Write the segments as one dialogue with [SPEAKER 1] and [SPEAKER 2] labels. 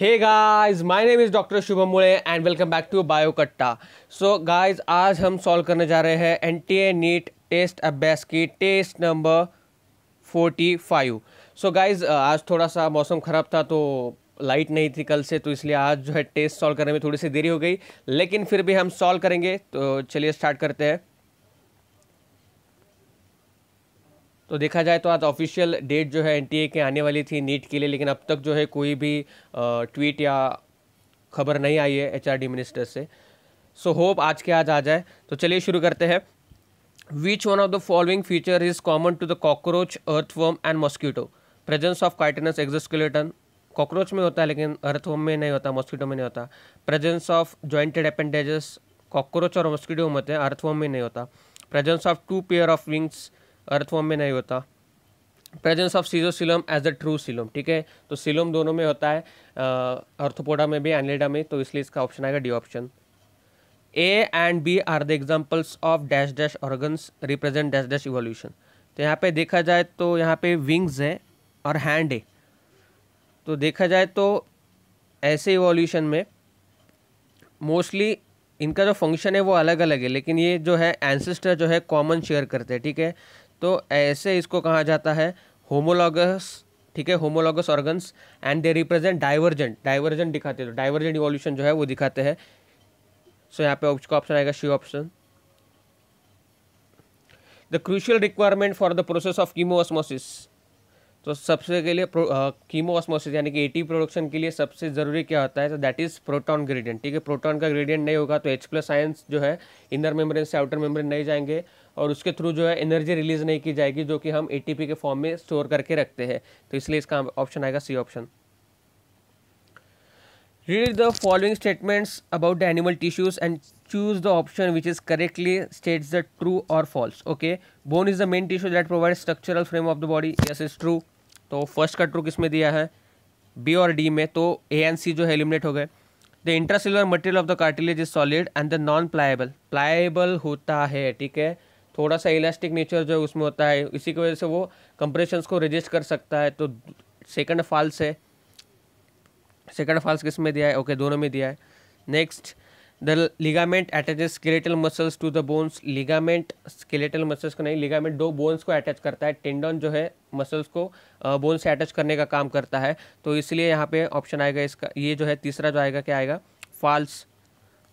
[SPEAKER 1] Hey guys my name is doctor Shubham Mude and welcome back to bio Katta so guys आज हम solve करने जा रहे हैं N T A NEET test अभ्यास की test number forty five so guys आज थोड़ा सा मौसम ख़राब था तो लाइट नहीं थी कल से तो इसलिए आज जो है टेस्ट सॉल्व करने में थोड़ी सी देरी हो गई लेकिन फिर भी हम सॉल्व करेंगे तो चलिए स्टार्ट करते हैं तो देखा जाए तो आज ऑफिशियल डेट जो है एनटीए के आने वाली थी नीट के लिए लेकिन अब तक जो है कोई भी ट्वीट या खबर नहीं आई है एचआरडी मिनिस्टर से सो so, होप आज के आज आ जाए तो चलिए शुरू करते हैं which one of the following feature is common to the cockroach earthworm and mosquito presence of chitinous exoskeleton cockroach में होता है लेकिन अर्थवर्म में नहीं होता मॉस्किटो में नहीं होता presence of jointed appendages cockroach और मॉस्किटो में होते हैं अर्थवर्म में नहीं होता presence of two pair of wings earthworm में नहीं होता presence of schizocoelom as a true coelom ठीक है तो सिलोम दोनों में होता है अर्थोपोडा में भी एनलेडा में तो इसलिए इसका ऑप्शन आएगा D option A and B are the examples of dash dash organs represent dash dash evolution तो यहाँ पे देखा जाए तो यहाँ पे विंग्स है और हैंड है तो देखा जाए तो ऐसे इवोल्यूशन में मोस्टली इनका जो फंक्शन है वो अलग अलग है लेकिन ये जो है एंसेस्टर जो है कॉमन शेयर करते हैं ठीक है तो ऐसे इसको कहा जाता है होमोलॉगस ठीक है homologous organs and they represent divergent divergent दिखाते हैं डाइवर्जेंट तो इवोल्यूशन जो है वो दिखाते हैं सो यहाँ पे उसका ऑप्शन आएगा C option the crucial requirement for the process of chemiosmosis तो सबसे के लिए कीमो ऑस्मोसिस यानी कि ए प्रोडक्शन के लिए सबसे ज़रूरी क्या होता है तो दैट इज़ प्रोटॉन ग्रेडियंट ठीक है प्रोटॉन का ग्रेडियंट नहीं होगा तो एच प्लस आयंस जो है इनर मेम्ब्रेन से आउटर मेम्ब्रेन नहीं जाएंगे और उसके थ्रू जो है एनर्जी रिलीज नहीं की जाएगी जो कि हम ए के फॉर्म में स्टोर करके रखते हैं तो इसलिए इसका ऑप्शन आएगा C option read the following statements about the animal tissues and choose the option which is correctly states the true or false okay bone is the main tissue that provides structural frame of the body yes is true तो first का true किस में दिया है B और D में तो ए and सी जो है एलिमिनेट हो गए the intracellular material of the cartilage is solid and the non pliable pliable होता है ठीक है थोड़ा सा इलास्टिक नेचर जो है उसमें होता है इसी की वजह से वो कंप्रेशन को रजिस्ट कर सकता है तो सेकंड फॉल्स है सेकंड फॉल्स किस में दिया है ओके okay, दोनों में दिया है next the ligament attaches skeletal muscles to the bones ligament skeletal muscles को नहीं लिगामेंट दो बोन्स को अटैच करता है tendon जो है मसल्स को बोन से अटैच करने का काम करता है तो इसलिए यहाँ पे ऑप्शन आएगा इसका ये जो है तीसरा जो आएगा क्या आएगा फॉल्स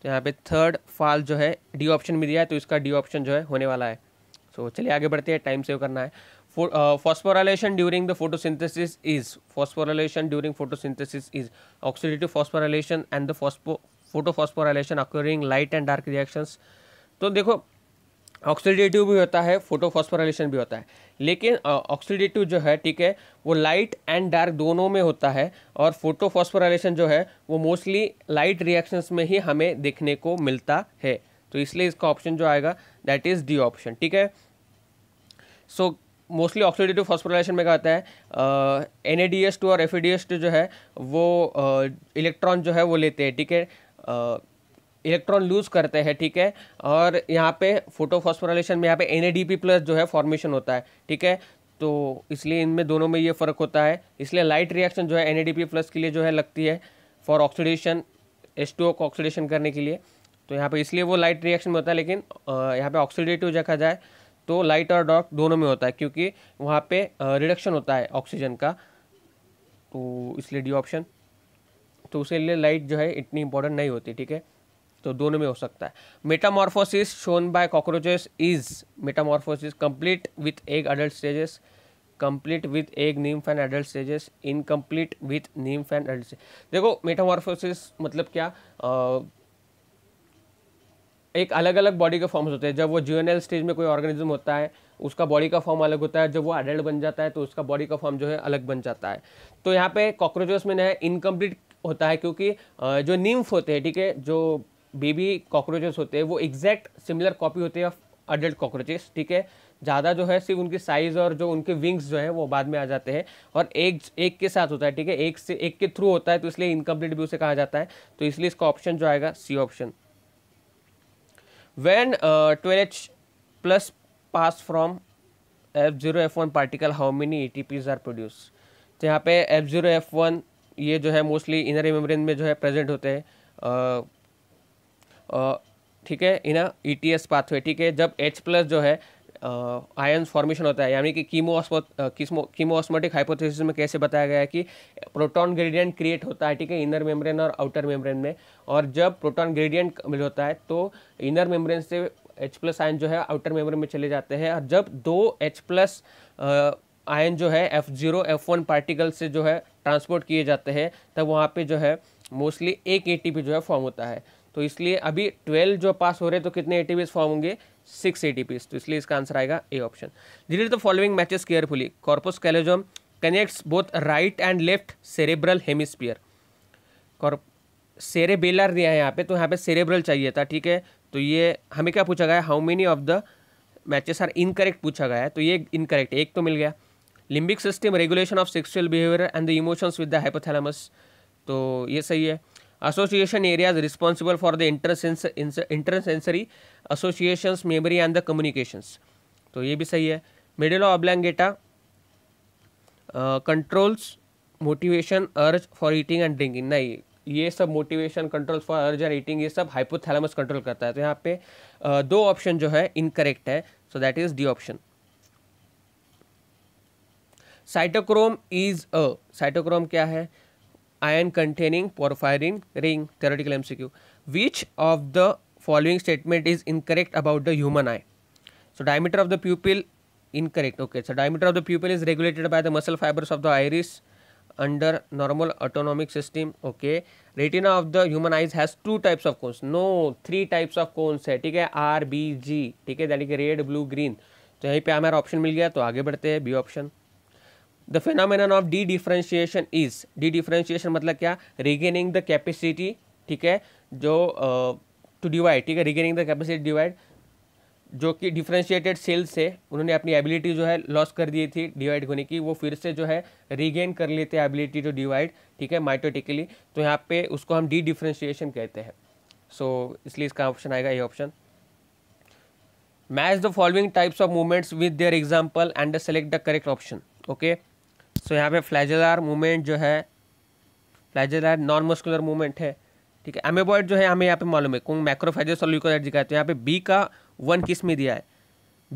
[SPEAKER 1] तो यहाँ पे थर्ड फॉल्स जो है डी ऑप्शन में दिया है तो इसका डी ऑप्शन जो है होने वाला है सो so, चलिए आगे बढ़ते हैं टाइम सेव करना है phosphorylation during the photosynthesis is phosphorylation during photosynthesis is oxidative phosphorylation and the phospho photophosphorylation occurring light and dark reactions तो देखो ऑक्सीडेटिव भी होता है फोटोफॉस्फोराइलेशन भी होता है लेकिन ऑक्सीडेटिव जो है ठीक है वो लाइट एंड डार्क दोनों में होता है और फोटोफॉस्फोराइलेशन जो है वो मोस्टली लाइट रिएक्शंस में ही हमें देखने को मिलता है तो इसलिए इसका ऑप्शन जो आएगा दैट इज़ डी ऑप्शन ठीक है सो मोस्टली ऑक्सीडेटिव फॉस्फोराइलेशन में क्या होता है N A D S two और F A D S two जो है वो इलेक्ट्रॉन uh, जो है वो लेते हैं ठीक है इलेक्ट्रॉन लूज़ करते हैं ठीक है और यहाँ पे फोटोफॉस्फोरेशन में यहाँ पे एन प्लस जो है फॉर्मेशन होता है ठीक है तो इसलिए इनमें दोनों में ये फ़र्क होता है इसलिए लाइट रिएक्शन जो है एन प्लस के लिए जो है लगती है फॉर ऑक्सीडेशन एस टू को ऑक्सीडेशन करने के लिए तो यहाँ पे इसलिए वो लाइट रिएक्शन में होता है लेकिन यहाँ पे ऑक्सीडेटिव देखा जाए तो लाइट और डार्क दोनों में होता है क्योंकि वहाँ पे रिडक्शन होता है ऑक्सीजन का तो इसलिए डी ऑप्शन तो उसके लिए लाइट जो है इतनी इंपॉर्टेंट नहीं होती ठीक है तो दोनों में हो सकता है metamorphosis shown by cockroaches is metamorphosis complete with egg adult stages complete with egg nymph adult stages incomplete with nymph adult देखो मेटामॉर्फोसिस मतलब क्या आ, एक अलग अलग बॉडी के फॉर्म्स होते हैं जब वो जूएनएल स्टेज में कोई ऑर्गेनिज्म होता है उसका बॉडी का फॉर्म अलग होता है जब वो अडल्ट बन जाता है तो उसका बॉडी का फॉर्म जो है अलग बन जाता है तो यहाँ पे कॉकरोचेस में है इनकम्प्लीट होता है क्योंकि जो निम्फ होते हैं ठीक है जो बेबी कॉकरोचेस होते हैं वो एग्जैक्ट सिमिलर कॉपी होते हैं ऑफ अडल्ट कॉकरोचेस ठीक है ज़्यादा जो है सिर्फ उनकी साइज़ और जो उनके विंग्स जो है वो बाद में आ जाते हैं और एक एक के साथ होता है ठीक है एक से एक के थ्रू होता है तो इसलिए इनकम्प्लीट भी उसे कहा जाता है तो इसलिए इसका ऑप्शन जो आएगा C option when H when uh, 12H plus pass from F0 F1 particle how many ATPs are produced तो यहाँ पे एफ जीरो एफ वन ये जो है मोस्टली इनर मेम्ब्रेन में जो है प्रेजेंट होते हैं ठीक है in E T S pathway ठीक है जब एच प्लस जो है आयन फॉर्मेशन होता है यानी कि कीमो ऑस्मोटिक हाइपोथेसिस में कैसे बताया गया है कि प्रोटॉन ग्रेडियंट क्रिएट होता है ठीक है इनर मेम्ब्रेन और आउटर मेम्ब्रेन में और जब प्रोटॉन ग्रेडियंट मिल होता है तो इनर मेम्ब्रेन से एच प्लस आयन जो है आउटर मेम्ब्रेन में चले जाते हैं और जब दो एच प्लस आयन जो है F zero F one particle से जो है ट्रांसपोर्ट किए जाते हैं तब वहाँ पे जो है मोस्टली एक ए जो है फॉर्म होता है तो इसलिए अभी ट्वेल्व जो पास हो रहे तो कितने ए फॉर्म होंगे सिक्स ए तो इसलिए इसका आंसर आएगा ए ऑप्शन धीरे the following matches carefully corpus callosum connects both right and left cerebral hemisphere cerebellar दिया है यहाँ पे तो यहाँ पे सेरेब्रल चाहिए था ठीक है तो ये हमें क्या पूछा गया how many of the matches are incorrect पूछा गया है तो ये इनकरेक्ट एक तो मिल गया limbic system regulation of sexual behaviour and the emotions with the hypothalamus तो ये सही है association areas responsible for the intersense intersensory associations memory and the communications तो ये भी सही है medulla oblongata controls motivation urge for eating and drinking नहीं ये सब motivation control for urge and eating ये सब हाइपोथैलेमस कंट्रोल करता है तो यहाँ पे uh, दो ऑप्शन जो है इनकरेक्ट है so that is D option cytochrome is a cytochrome क्या है iron containing porphyrin ring theoretical M C Q which of the following statement is incorrect about the human eye so diameter of the pupil correct okay so diameter of the pupil is regulated by the muscle fibres of the iris under normal autonomic system okay retina of the human eyes has two types of cons no three types of cones है ठीक है R B जी ठीक है यानी कि red blue green तो यहीं पर हमारा ऑप्शन मिल गया तो आगे बढ़ते हैं B option the phenomenon of dedifferentiation is dedifferentiation मतलब क्या रिगेनिंग द कैपेसिटी ठीक है जो टू डिवाइड ठीक है रिगेनिंग द कैपेसिटी डिवाइड जो कि डिफ्रेंशिएटेड सेल्स से उन्होंने अपनी एबिलिटी जो है लॉस कर दी थी डिवाइड होने की वो फिर से जो है रिगेन कर लेते हैं एबिलिटी टू डिवाइड ठीक है माइटोटिकली तो यहाँ पे उसको हम डी डिफ्रेंशिएशन कहते हैं सो so, इसलिए इसका ऑप्शन आएगा ये option match the following types of movements with their example and select the correct option okay so यहाँ पे फ्लैजलार मूवमेंट जो है फ्लैजलार नॉन मस्कुलर मूवमेंट है ठीक है एमेबॉइड जो है हमें यहाँ पे मालूम है कौन मैक्रोफेजस और ल्यूकोसाइट दिखाया तो यहाँ पे बी का वन किस में दिया है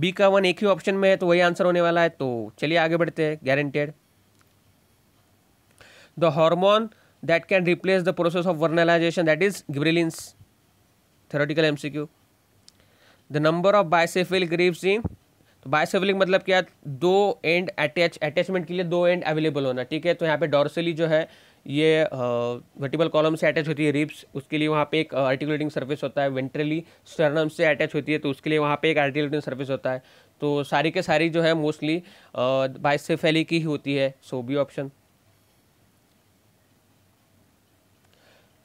[SPEAKER 1] बी का वन एक ही ऑप्शन में है तो वही आंसर होने वाला है तो चलिए आगे बढ़ते हैं guaranteed the hormone that can replace the process of vernalisation that is gibberellins theoretical MCQ the number of bicephal grips in तो बायसेवलिंग मतलब क्या दो एंड अटैच अटैचमेंट के लिए दो एंड अवेलेबल होना ठीक है तो यहाँ पे डॉर्सली जो है ये वर्टिबल कॉलम से अटैच होती है रिप्स उसके लिए वहाँ पे एक आर्टिकुलेटिंग सर्फेस होता है वेंट्रली स्टर्नम से अटैच होती है तो उसके लिए वहाँ पे एक आर्टिकुलेटिंग सर्फेस होता है तो सारी के सारी जो है मोस्टली बाइसेफेली की ही होती है so B option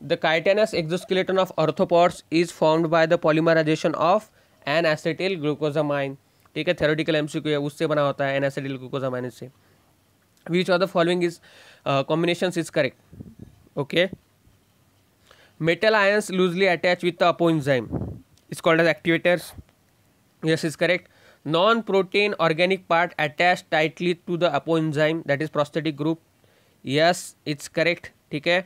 [SPEAKER 1] the chitinous exoskeleton of arthropods is formed by the polymerisation of N acetyl glucosamine ठीक है थेरोटिकल एम है उससे बना होता है एन एस ग्लूकोज अमाइनेज से which of the following is combination is correct okay metal ions loosely attach with the apo enzyme is called as activators yes is correct non protein organic part attach tightly to the apo enzyme that is prosthetic group yes it's correct ठीक है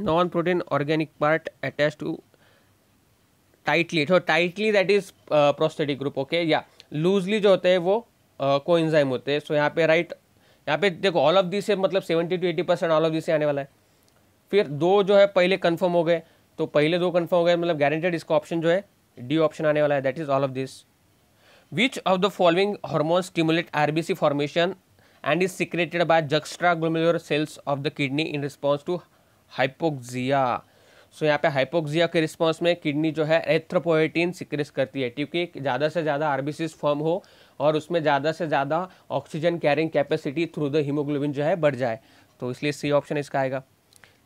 [SPEAKER 1] non protein organic part attach to tightly तो tightly that is prosthetic group okay या loosely जो होते हैं वो को uh, होते हैं सो यहाँ पे राइट यहाँ पे देखो ऑल ऑफ दिस से मतलब seventy to eighty percent all of this से आने वाला है फिर दो जो है पहले कन्फर्म हो गए तो पहले दो कन्फर्म हो गए मतलब गारंटेड इसका ऑप्शन जो है डी ऑप्शन आने वाला है that is all of this which of the following hormone stimulate RBC formation and is secreted by juxta glomerular cells of the kidney in response to hypoxia so यहाँ पे hypoxia के response में kidney जो है एथ्रोपोएटीन सिक्रेस करती है क्योंकि ज़्यादा से ज़्यादा आर फॉर्म हो और उसमें ज़्यादा से ज़्यादा oxygen carrying capacity through the haemoglobin जो है बढ़ जाए तो इसलिए सी ऑप्शन इसका आएगा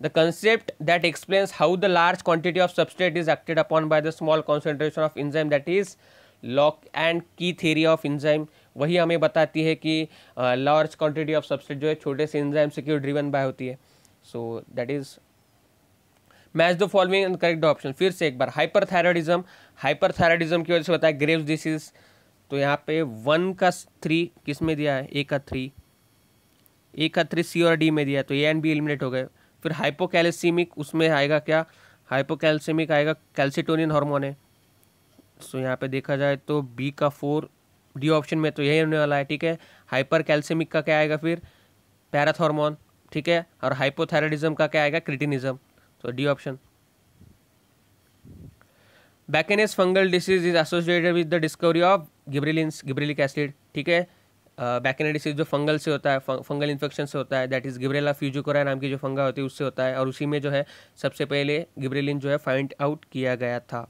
[SPEAKER 1] the concept that explains how the large quantity of substrate is acted upon by the small concentration of enzyme that is lock and key theory of enzyme वही हमें बताती है कि लार्ज क्वांटिटी ऑफ सब्सटेट जो है छोटे से enzyme से क्यों ड्रीवन बाय होती है so that is match the following correct option फिर से एक बार हाइपर हाइपर हाइपरथायरॉयडिज्म की वजह से बताया ग्रेव्स डिसीज तो यहाँ पे वन का थ्री किस में दिया है ए का थ्री ए का थ्री सी और डी में दिया है तो ए एंड बी एलिमिनेट हो गए फिर हाइपोकैल्सिमिक उसमें आएगा क्या हाइपोकैल्सीमिक आएगा कैल्सिटोनियन हार्मोन है सो यहाँ पे देखा जाए तो बी का फोर डी ऑप्शन में तो यही होने वाला है ठीक है हाइपर कैल्सिमिक का क्या आएगा फिर पैराथॉर्मोन ठीक है और हाइपोथायरॉयडिज्म का क्या आएगा क्रिटिनिज्म तो D option bakanae fungal disease is associated with the discovery of gibberellins gibberellic acid ठीक है बैकेना uh, डिसीज जो फंगल से होता है फंगल इन्फेक्शन से होता है दैट इज़ गिब्रेला फ्यूजोकोरा नाम की जो फंगा होती है उससे होता है और उसी में जो है सबसे पहले गिब्रेलिन जो है फाइंड आउट किया गया था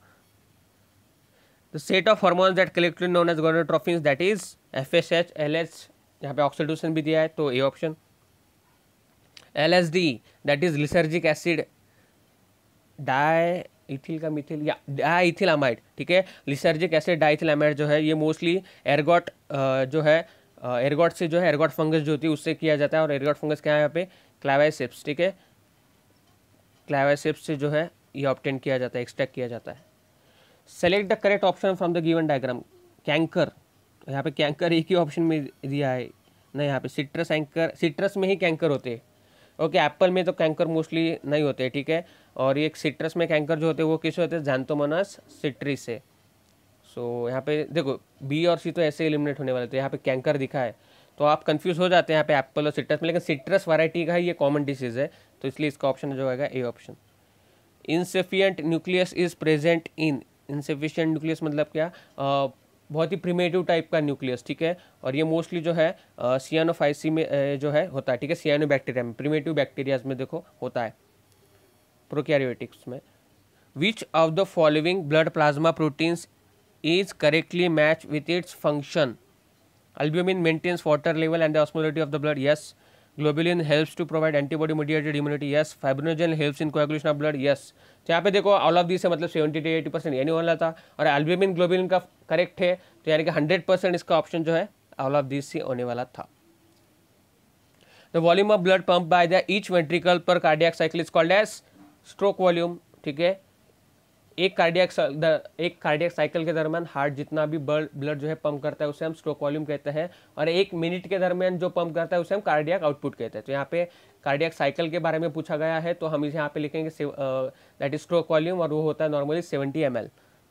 [SPEAKER 1] the set of hormones that collected known as gonadotrophin that is F S H L H यहाँ पे ऑक्सीडोशन भी दिया है तो A option L S D that is lysergic acid diethyl का मिथिल या डाइथिलामाइड ठीक है लिसर्जिक एसिड डाइथिलामाइड जो है ये मोस्टली एरगॉट जो है एरगॉट से जो है एरगॉट फंगस जो होती है उससे किया जाता है और एरगॉट फंगस क्या है यहाँ पे क्लावाइसिप्स ठीक है क्लावाइसिप्स से जो है ये ऑप्टेंट किया जाता है एक्सट्रैक्ट किया जाता है select the correct option from the given diagram canker यहाँ पे कैंकर एक ही ऑप्शन में दिया है ना यहाँ पे सिट्रस एंकर सिट्रस में ही कैंकर होते हैं ओके एप्पल में तो कैंकर मोस्टली नहीं होते ठीक है और ये सिट्रस में कैंकर जो होते हैं वो किस होते हैं जानतोमोनास सिट्री से सो so, यहाँ पे देखो बी और सी तो ऐसे एलिमिनेट होने वाले थे यहाँ पे कैंकर दिखा है तो आप कंफ्यूज हो जाते हैं यहाँ पे एप्पल और सिट्रस में लेकिन सिट्रस वैरायटी का ये कॉमन डिसीज़ है तो इसलिए इसका ऑप्शन जो आएगा A option incipient nucleus is present in incipient nucleus मतलब क्या आ, बहुत ही प्रीमेटिव टाइप का न्यूक्लियस ठीक है और ये मोस्टली जो है सियानोफाइसी में जो है होता है ठीक है सियानो बैक्टीरिया में प्रीमेटिव बैक्टीरियाज में देखो होता है प्रोकैरियोटिक्स में which of the following blood plasma proteins is correctly match with its function albumin maintains water level and the osmolality of the blood yes globulin helps to provide antibody mediated immunity yes fibrinogen helps in coagulation of blood yes तो यहाँ पे देखो all of this है मतलब seventy to eighty percent यानी वाला था और एल्ब्यूमिन ग्लोबिलिन का करेक्ट है तो यानी कि हंड्रेड परसेंट इसका ऑप्शन जो है ऑल ऑफ दिस ही होने वाला था the volume of blood pump by the each ventricle per cardiac cycle is called as stroke volume ठीक है एक कार्डियक एक कार्डियक साइकिल के दरमियान हार्ट जितना भी ब्लड जो है पंप करता है उसे हम स्ट्रोक वॉल्यूम कहते हैं और एक मिनट के दरमियान जो पंप करता है उसे हम कार्डियक आउटपुट कहते हैं तो यहाँ पे कार्डियक साइकिल के बारे में पूछा गया है तो हम इसे यहाँ पे लिखेंगे दैट इज स्ट्रोक वॉल्यूम और वो होता है normally seventy M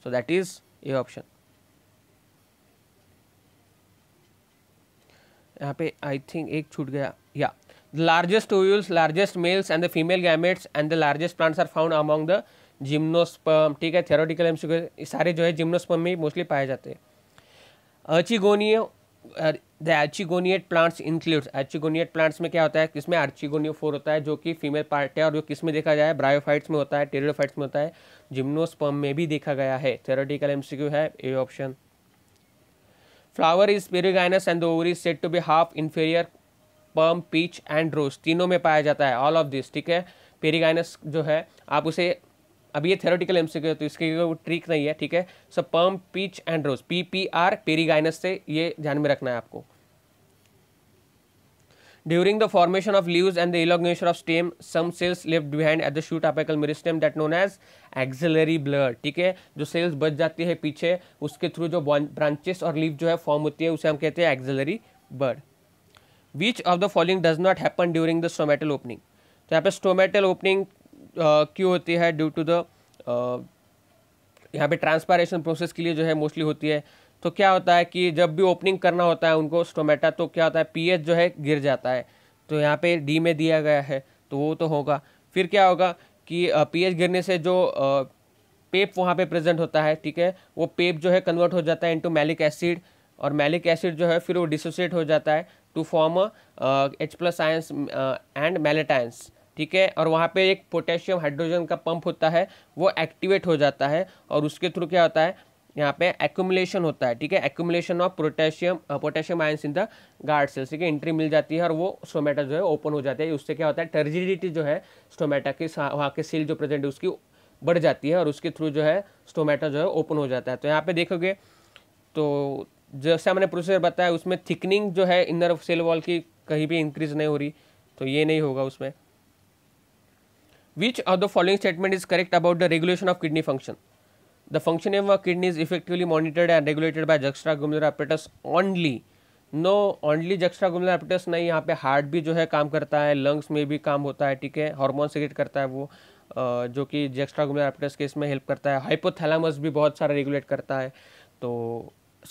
[SPEAKER 1] so that is A option यहाँ पे आई थिंक एक छूट गया या The largest ovules, largest males and the female gametes and the largest plants are found among the gymnosperm ठीक है थेरोटिकल एम सारे जो है जिम्नोस्पर्म में मोस्टली पाए जाते हैं archegonia the archegoniate plants includes archegoniate plants में क्या होता है किसमें फोर होता है जो कि फीमेल पार्ट है और जो किस में देखा जाए ब्रायोफाइट्स में होता है टेरिडोफाइट्स में होता है जिम्नोस्पर्म में भी देखा गया है थेरोटिकल एम है A option flower is perigynous and the ovary is set to be half inferior plum peach and rose तीनों में पाया जाता है ऑल ऑफ दिस ठीक है पेरीगाइनस जो है आप उसे अभी ये थेरोटिकल एम है तो इसके वो ट्रिक नहीं है ठीक है so plum peach and rose P P R perigynous से ये ध्यान में रखना है आपको During the formation of leaves and the elongation of stem, some cells left behind at the shoot apical meristem that known as axillary blood. ठीक है जो सेल्स बच जाती है पीछे उसके थ्रू जो ब्रांचेस और लीव जो है फॉर्म होती है उसे हम कहते हैं axillary bud which of the following does not happen during the stomatal opening तो यहाँ पे स्टोमेटल ओपनिंग क्यों होती है ड्यू टू द यहाँ पे ट्रांसपारेशन प्रोसेस के लिए जो है मोस्टली होती है तो क्या होता है कि जब भी ओपनिंग करना होता है उनको स्टोमेटा तो क्या होता है पीएच जो है गिर जाता है तो यहाँ पे डी में दिया गया है तो वो तो होगा फिर क्या होगा कि पीएच गिरने से जो पेप वहाँ पे प्रेजेंट होता है ठीक है वो पेप जो है कन्वर्ट हो जाता है इनटू मैलिक एसिड और मैलिक एसिड जो है फिर वो डिसोसिएट हो जाता है to form H plus ions and malate ions ठीक है और वहाँ पे एक पोटेशियम हाइड्रोजन का पंप होता है वो एक्टिवेट हो जाता है और उसके थ्रू क्या होता है यहाँ पे एक्यूमुलेशन होता है ठीक है accumulation of potassium potassium ions in the guard cells ठीक है एंट्री मिल जाती है और वो स्टोमेटा जो है ओपन हो जाती है उससे क्या होता है टर्जिडिटी जो है स्टोमेटा की वहाँ के सील जो प्रेजेंट है उसकी बढ़ जाती है और उसके थ्रू जो है स्टोमेटा जो है ओपन हो जाता है तो यहाँ पे देखोगे तो जैसे हमने प्रोसीजर बताया उसमें थिकनिंग जो है इनर सेल वॉल की कहीं भी इंक्रीज नहीं हो रही तो ये नहीं होगा उसमें which of the following statement is correct about the regulation of kidney function the function of kidney is effectively monitored and regulated by juxtaglomerular apparatus only no only juxtaglomerular apparatus नहीं यहाँ पे heart भी जो है काम करता है lungs में भी काम होता है ठीक है हार्मोन सेक्रेट करता है वो जो कि जेक्स्ट्रा गुमलर एपिटस के इसमें हेल्प करता है हाइपोथैलामस भी बहुत सारा रेगुलेट करता है तो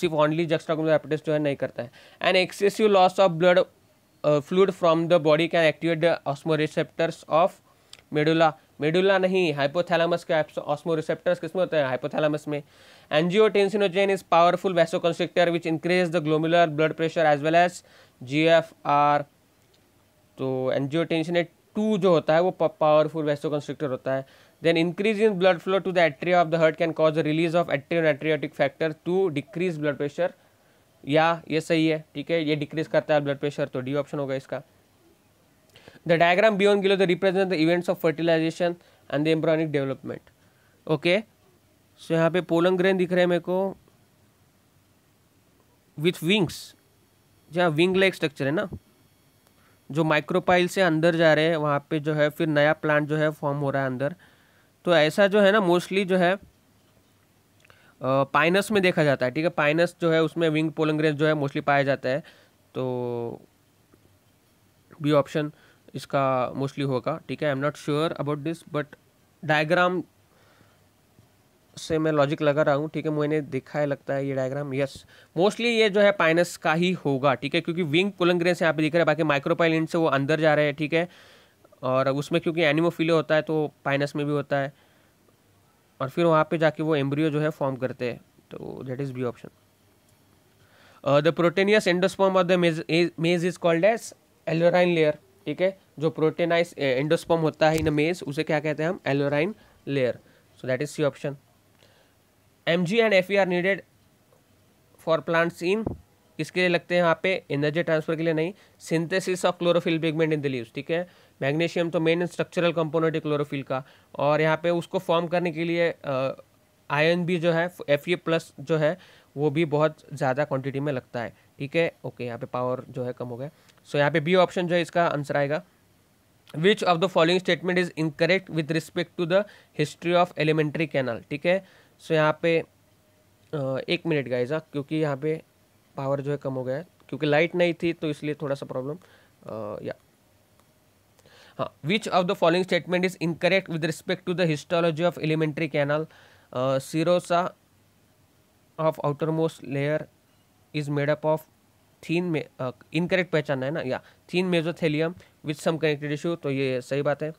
[SPEAKER 1] सिर्फ ओनली जक्स्ट्राकुलर जो है नहीं करता है and excessive loss of blood fluid from the body can activate the osmoreceptors of medulla medulla नहीं हाइपोथैलेमस के ऑस्मोरिसेप्टर्स किसमें होते हैं हाइपोथैलेमस में angiotensinogen is powerful vasoconstrictor which increase the glomerular blood pressure as well as G F R तो angiotensin to जो होता है वो पावरफुल वैसोकंस्ट्रिक्टर होता है Then increase in blood flow to the atria of the heart can cause a release of atrioatriotic factor to decrease blood pressure या ये सही है ठीक है ये डिक्रीज करता है ब्लड प्रेशर तो डी ऑप्शन होगा इसका the diagram beyond below the represent the events of fertilization and the embryonic development okay so यहाँ पे पोलंग ग्रेन दिख रहे हैं मेरे को विथ विंग्स जहाँ विंग लाइक स्ट्रक्चर है ना जो माइक्रोपाइल से अंदर जा रहे हैं वहाँ पे जो है फिर नया प्लांट जो है फॉर्म हो रहा है अंदर तो ऐसा जो है ना मोस्टली जो है पाइनस में देखा जाता है ठीक है पाइनस जो है उसमें विंग पोलंग्रेस जो है मोस्टली पाया जाता है तो बी ऑप्शन इसका मोस्टली होगा ठीक है I am not sure about this but diagram से मैं लॉजिक लगा रहा हूँ ठीक है मैंने देखा है लगता है ये डायग्राम यस मोस्टली ये जो है पाइनस का ही होगा ठीक है क्योंकि विंग पोलंग्रेस यहाँ पे दिख रहा है बाकी माइक्रोपाइल इंड से वो अंदर जा रहे हैं ठीक है और उसमें क्योंकि एनिमोफिलिया होता है तो पाइनस में भी होता है और फिर वहाँ पे जाके वो एम्ब्रियो जो है फॉर्म करते हैं तो that is B option the proteinaceous endosperm of the maize is called as aleurone layer ठीक है जो प्रोटेनाइज एंडोस्पर्म uh, होता है इन मेज उसे क्या कहते हैं हम aleurone layer so that is C option M G and F E are needed for plants in किसके लिए लगते हैं यहाँ पे एनर्जी ट्रांसफर के लिए नहीं synthesis of chlorophyll pigment in the leaves ठीक है मैग्नीशियम तो मेन स्ट्रक्चरल कंपोनेंट है क्लोरोफिल का और यहाँ पे उसको फॉर्म करने के लिए आयन भी जो है एफ प्लस जो है वो भी बहुत ज़्यादा क्वांटिटी में लगता है ठीक है ओके यहाँ पे पावर जो है कम हो गया सो so, यहाँ पे बी ऑप्शन जो है इसका आंसर आएगा which of the following statement is incorrect with respect to the history of alimentary canal ठीक है सो यहाँ पे एक मिनट गाइजा हाँ, क्योंकि यहाँ पे पावर जो है कम हो गया है क्योंकि लाइट नहीं थी तो इसलिए थोड़ा सा प्रॉब्लम या which of the following statement is incorrect with respect to the histology of alimentary canal serosa of outermost layer is made up of thin में इनकरेक्ट पहचानना है ना या thin mesothelium with some connective tissue तो ये सही बात है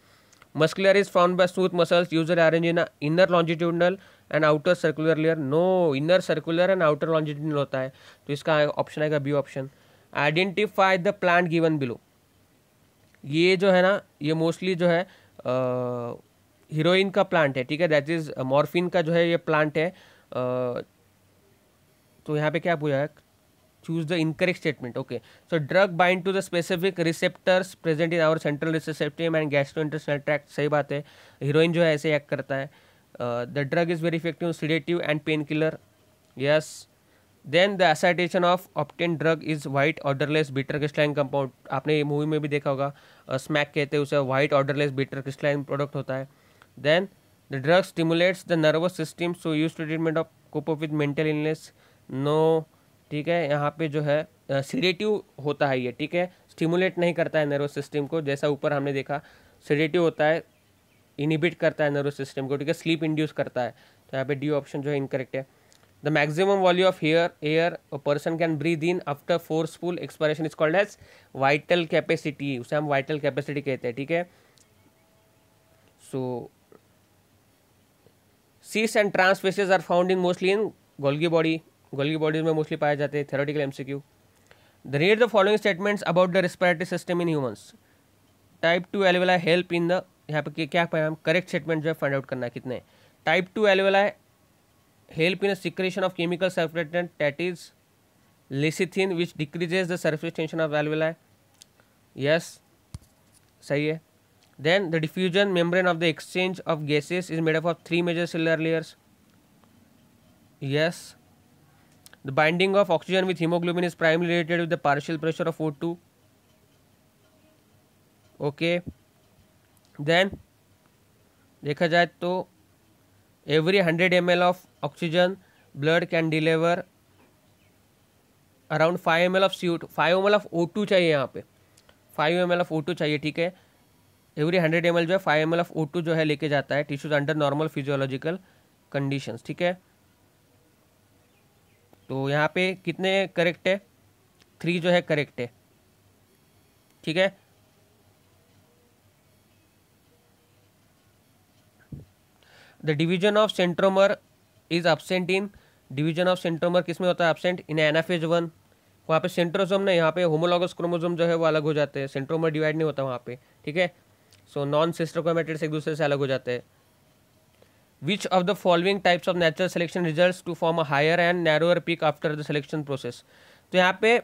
[SPEAKER 1] muscular is found by smooth muscles usually arranged in inner longitudinal and outer circular layer no inner circular and outer longitudinal होता है तो इसका ऑप्शन आएगा B option identify the plant given below ये जो है ना ये मोस्टली जो है हीरोइन का प्लांट है ठीक है दैट इज मॉर्फिन का जो है ये प्लांट है आ, तो यहाँ पे क्या पूछा है choose the incorrect statement okay so drug bind to the specific receptors present in our central receptor and gastrointestinal tract सही बात है हीरोइन जो है ऐसे एक्ट करता है the drug is very effective sedative and painkiller yes then the acetylation of opium drug is white odourless bitter crystalline compound आपने ये मूवी में भी देखा होगा स्मैक कहते हैं उसे white odourless bitter crystalline product होता है then the drug stimulates the nervous system so use to treatment of cope with mental illness no ठीक है यहाँ पे जो है सीडेटिव होता है ये ठीक है स्टिमुलेट नहीं करता है नर्वस सिस्टम को जैसा ऊपर हमने देखा सीडेटिव होता है इनिबिट करता है नर्वस सिस्टम को ठीक है स्लीप इंड्यूस करता है तो यहाँ पे डी ऑप्शन जो है इनकरेक्ट है The maximum volume of air, air a person can breathe in after forceful expiration is called as vital capacity. उसे हम vital capacity कहते हैं ठीक है So cis and trans are found in mostly in Golgi body Golgi bodies में मोस्टली पाए जाते हैं theoretical MCQ the read the following statements about the respiratory system in humans type two alveolar help in the यहाँ पे क्या पाए हम करेक्ट स्टेटमेंट जो है फाइंड आउट करना है कितने type two alveolar help in a secretion of chemical surfactant that is lecithin which decreases the surface tension of alveoli yes sahi hai then the diffusion membrane of the exchange of gases is made up of three major cellular layers yes the binding of oxygen with hemoglobin is primarily related with the partial pressure of o2 okay then देखा जाए तो every 100 ml of oxygen blood can deliver around five M L of C O two five M L of O two चाहिए यहाँ पे five M L of O two चाहिए ठीक है every hundred M L जो है five M L of O two जो है लेके जाता है tissues under normal physiological conditions ठीक है तो यहाँ पे कितने करेक्ट है थ्री जो है करेक्ट है ठीक है the division of centromere is absent in division of centromere किस में होता है एबसेंट इन एनाफेज वन वहाँ पे सेंट्रोसोम नहीं यहाँ पे होमोलॉगस क्रोमोजोम जो है वो अलग हो जाते हैं सेंट्रोमर डिवाइड नहीं होता वहाँ पे ठीक है सो नॉन सिस्टोकोमेटेड्स एक दूसरे से अलग हो जाते हैं which of the following types of natural selection result to form a higher and narrower peak after the selection process तो यहाँ पे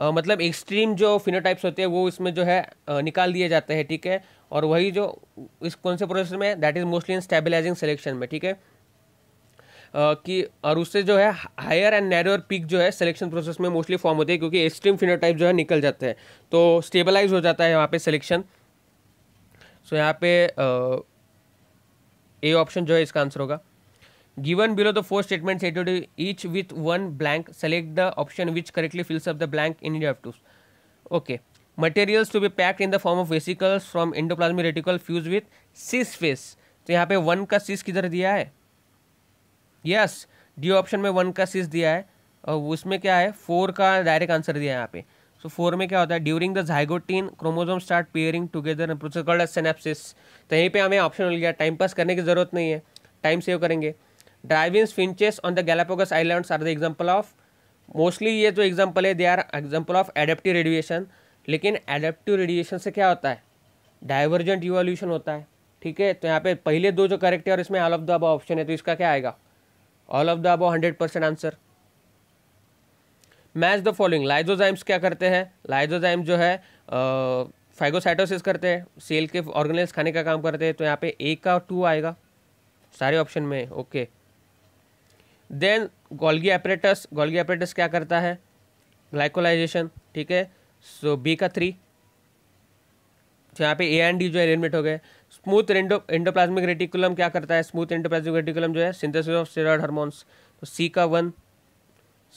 [SPEAKER 1] आ, मतलब एक्सट्रीम जो फिनोटाइप्स होते हैं वो इसमें जो है आ, निकाल दिए जाते हैं ठीक है और वही जो इस कौन से प्रोसेस में that is mostly in stabilizing selection में ठीक है कि और उससे जो है हायर एंड नैरोअर पिक जो है सिलेक्शन प्रोसेस में मोस्टली फॉर्म होते हैं क्योंकि एक्सट्रीम फिनोटाइप जो है निकल जाते हैं तो स्टेबलाइज हो जाता है वहाँ पे सिलेक्शन सो यहाँ पे ए ऑप्शन जो है इसका आंसर होगा Given below the four statements stated each with one blank, select the option which correctly fills up the blank in inductives. Okay. Materials to be packed in the form of vesicles from endoplasmic reticle fused with cis phase. तो यहाँ पे one का सीस किधर दिया है yes D option में one का cis दिया है और उसमें क्या है फोर का डायरेक्ट आंसर दिया है यहाँ पे सो so, फोर में क्या होता है during the zygotene chromosome start pairing together process called synapsis तो यहीं पे हमें ऑप्शन मिल गया टाइम पास करने की ज़रूरत नहीं है टाइम सेव करेंगे Darwin finches on the Galapagos islands are the example of mostly ये जो एग्जाम्पल है they are example of adaptive radiation लेकिन एडेप्टिव रेडिएशन से क्या होता है डाइवर्जेंट रिवॉल्यूशन होता है ठीक है तो यहाँ पे पहले दो जो करेक्ट है और इसमें all of the above option है तो इसका क्या आएगा all of the above hundred percent answer match the following lysozymes क्या करते हैं लाइजोजाइम जो है फाइगोसाइटोसिस करते हैं सेल के ऑर्गेनाइज खाने का काम करते हैं तो यहाँ पे ए का टू आएगा सारे ऑप्शन में okay okay. Then Golgi apparatus Golgi apparatus क्या करता है ग्लाइकोलाइजेशन ठीक है सो बी का थ्री तो यहाँ पे ए एंड डी जो एलिमेंट हो गए स्मूथ एंडो एंडोप्लाज्मिक रेटिकुलम क्या करता है स्मूथ एंडोप्लाज्मिक रेटिकुलम जो है सिंथेसिस ऑफ स्टेरॉइड हार्मोन्स तो सी का वन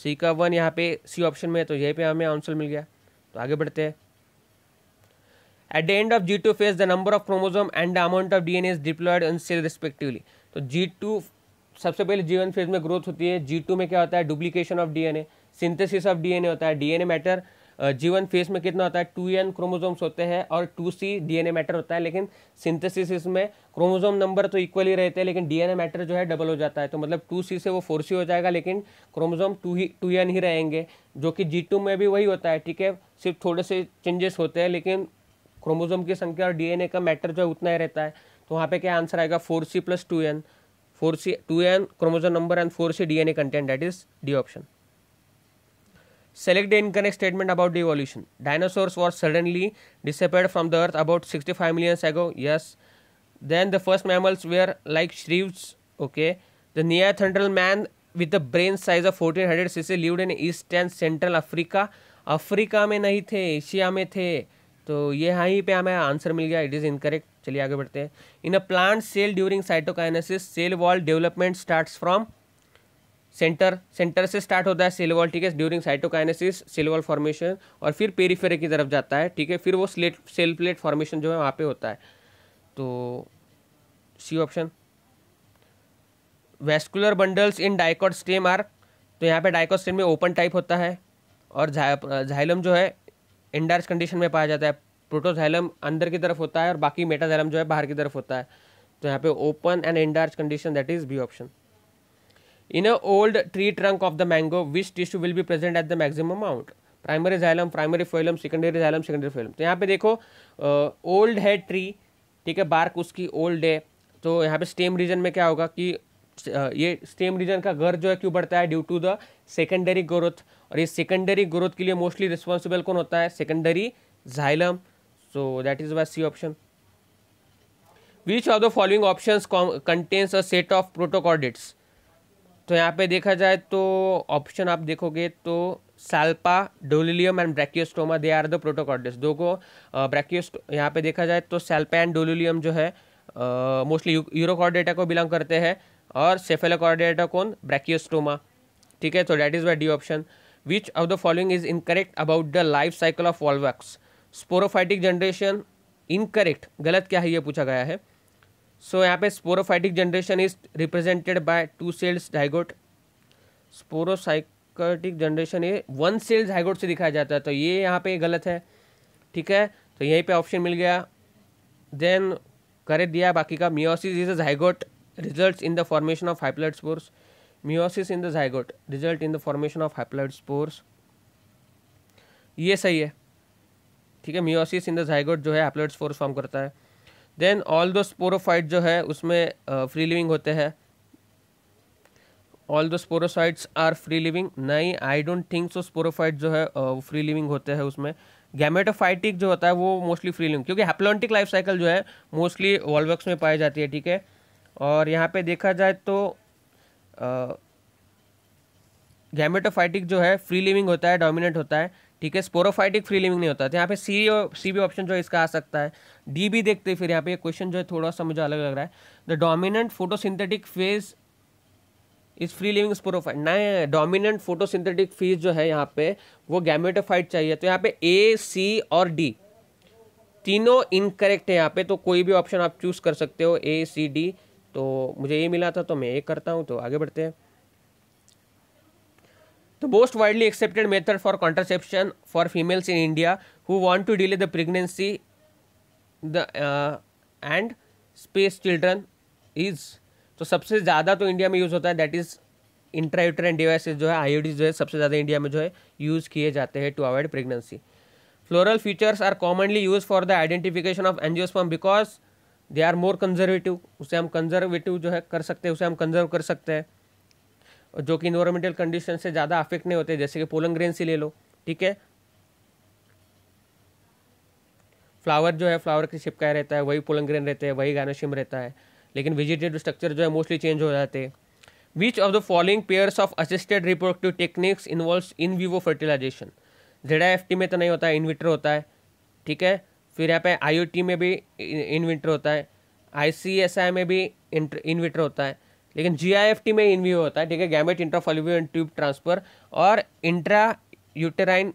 [SPEAKER 1] सी का वन यहाँ पे सी ऑप्शन में है तो यही पे हमें आंसर मिल गया तो आगे बढ़ते हैं at the end of G two phase the number of chromosome and the amount of D N as diploid in cell respectively तो जी टू सबसे पहले जीवन फेज में ग्रोथ होती है जी टू में क्या होता है duplication of DNA synthesis of DNA होता है डीएनए मैटर जीवन फेज में कितना होता है टू एन क्रोमोजोम्स होते हैं और टू सी डीएनए मैटर होता है लेकिन सिंथेसिस इसमें क्रोमोजोम नंबर तो इक्वली रहते हैं लेकिन डीएनए मैटर जो है डबल हो जाता है तो मतलब टू सी से वो फोर सी हो जाएगा लेकिन क्रोमोजोम टू ही टू एन ही रहेंगे जो कि जी टू में भी वही होता है ठीक है सिर्फ थोड़े से चेंजेस होते हैं लेकिन क्रोमोजोम की संख्या और डीएनए का मैटर जो है उतना ही रहता है तो वहाँ पे क्या आंसर आएगा four C plus two N four C two N chromosome number and four C D N A content that is D option select the incorrect statement about the evolution dinosaurs were suddenly disappear from the earth about sixty five millions ago yes then the first mammals were like shrews okay the near Neanderthal man with the brain size of fourteen hundred C C lived in east and central Africa Africa में नहीं थे Asia में थे तो ये यहाँ पर हमें आंसर मिल गया इट इज़ इनकरेक्ट चलिए आगे बढ़ते हैं in a plant cell during cytokinesis cell wall development starts from centre centre से स्टार्ट होता है सेल वॉल ठीक है during cytokinesis cell wall formation और फिर पेरीफेरे की तरफ जाता है ठीक है फिर वो स्लेट सेल प्लेट फॉर्मेशन जो है वहाँ पे होता है तो C option vascular bundles in dicot stem are तो यहाँ पे डाइकॉट स्टेम में ओपन टाइप होता है और झाइलम जो है इंडार्स कंडीशन में पाया जाता है प्रोटोजाइलम अंदर की तरफ होता है और बाकी मेटाजाइलम जो है बाहर की तरफ होता है तो यहाँ पे open and endarch condition that is B option in a old tree trunk of the mango which tissue will be present at the maximum amount primary xylem primary phloem secondary xylem secondary phloem तो यहाँ पे देखो old है tree ठीक है bark उसकी old है तो यहाँ पे स्टेम रीजन में क्या होगा कि ये स्टेम रीजन का घर जो है क्यों बढ़ता है due to the secondary growth और ये सेकेंडरी ग्रोथ के लिए मोस्टली रिस्पॉन्सिबल कौन होता है secondary xylem so that is why c option which of the following options contains a set of protocordits तो यहाँ पे देखा जाए तो ऑप्शन आप देखोगे तो Salpa Doliolum and Branchiostoma they are the protochordates दो को ब्रैकियोस्ट यहाँ पे देखा जाए तो सेल्पा एंड डोलिलियम जो है मोस्टली यूरोकॉर्डेटा को बिलोंग करते हैं और सेफेलोकॉर्डेटा कौन ब्रैकियोस्टोमा ठीक है तो that is why D option which of the following is incorrect about the life cycle of Volvox sporophytic generation incorrect गलत क्या है ये पूछा गया है सो so, यहाँ पे sporophytic generation is represented by two cells zygote sporophytic generation ये वन सेल्स डाइगोट से दिखाया जाता है तो ये यहाँ पे गलत है ठीक है तो यहीं पे ऑप्शन मिल गया देन करे दिया बाकी का meiosis is a zygote result in the formation of haploid spores meiosis in the zygote result in the formation of haploid spores ये सही है ठीक है मियोसिस इन द जाइगोट जो है एप्लेट स्पोर्स फॉर्म करता है देन ऑल दो स्पोरोफाइट जो है उसमें फ्री लिविंग होते हैं ऑल दो स्पोरोसाइट्स आर फ्री लिविंग नहीं I don't think so sporophyte जो है वो फ्री लिविंग होते हैं उसमें गैमेटोफाइटिक जो होता है वो मोस्टली फ्री लिविंग क्योंकि हैप्लॉन्टिक लाइफ साइकिल जो है मोस्टली वॉलवर्क्स में पाई जाती है ठीक है और यहाँ पे देखा जाए तो गैमेटोफाइटिक जो है फ्री लिविंग होता है डोमिनेंट होता है ठीक है स्पोरोफाइटिक फ्री लिविंग नहीं होता तो यहाँ पे सी सी भी ऑप्शन जो है इसका आ सकता है डी भी देखते फिर यहाँ पे क्वेश्चन जो है थोड़ा सा मुझे अलग लग रहा है the dominant photosynthetic phase is free living sporophyte नए डोमिनेंट फोटोसिंथेटिक फेज जो है यहाँ पे वो गैमेटोफाइट चाहिए तो यहाँ पे ए सी और डी तीनों इनकरेक्ट है यहाँ पे तो कोई भी ऑप्शन आप चूज़ कर सकते हो ए सी डी तो मुझे ये मिला था तो मैं ये करता हूँ तो आगे बढ़ते हैं the most widely accepted method for contraception for females in India who want to delay the pregnancy the and space children is तो सबसे ज़्यादा तो इंडिया में यूज़ होता है दैट इज़ एंड डिवाइस जो है आईयूडीज जो है सबसे ज़्यादा इंडिया में जो है यूज़ किए जाते हैं to avoid pregnancy floral features are commonly use for the identification of angiosperm because they are more conservative उसे हम कंजर्वेटिव जो है कर सकते हैं उसे हम कंजर्व कर सकते हैं जो कि इन्वायरमेंटल कंडीशन से ज़्यादा अफेक्ट नहीं होते जैसे कि पोलन ग्रेन से ले लो ठीक है फ्लावर जो है फ्लावर की चिपकाया रहता है वही पोलन ग्रेन रहते हैं वही गानाशिम रहता है लेकिन विजिटेड स्ट्रक्चर जो है मोस्टली चेंज हो जाते हैं which of the following pairs of assisted reproductive techniques involve in vivo fertilization Z F T में तो नहीं होता है इनविटर होता है ठीक है फिर यहाँ पे आई ओ टी में भी इनविटर होता है आई सी एस आई में भी इनविटर होता है लेकिन जी में इन व्यू होता है ठीक है गैमेट एंड ट्यूब ट्रांसफर और इंट्रा यूटेराइन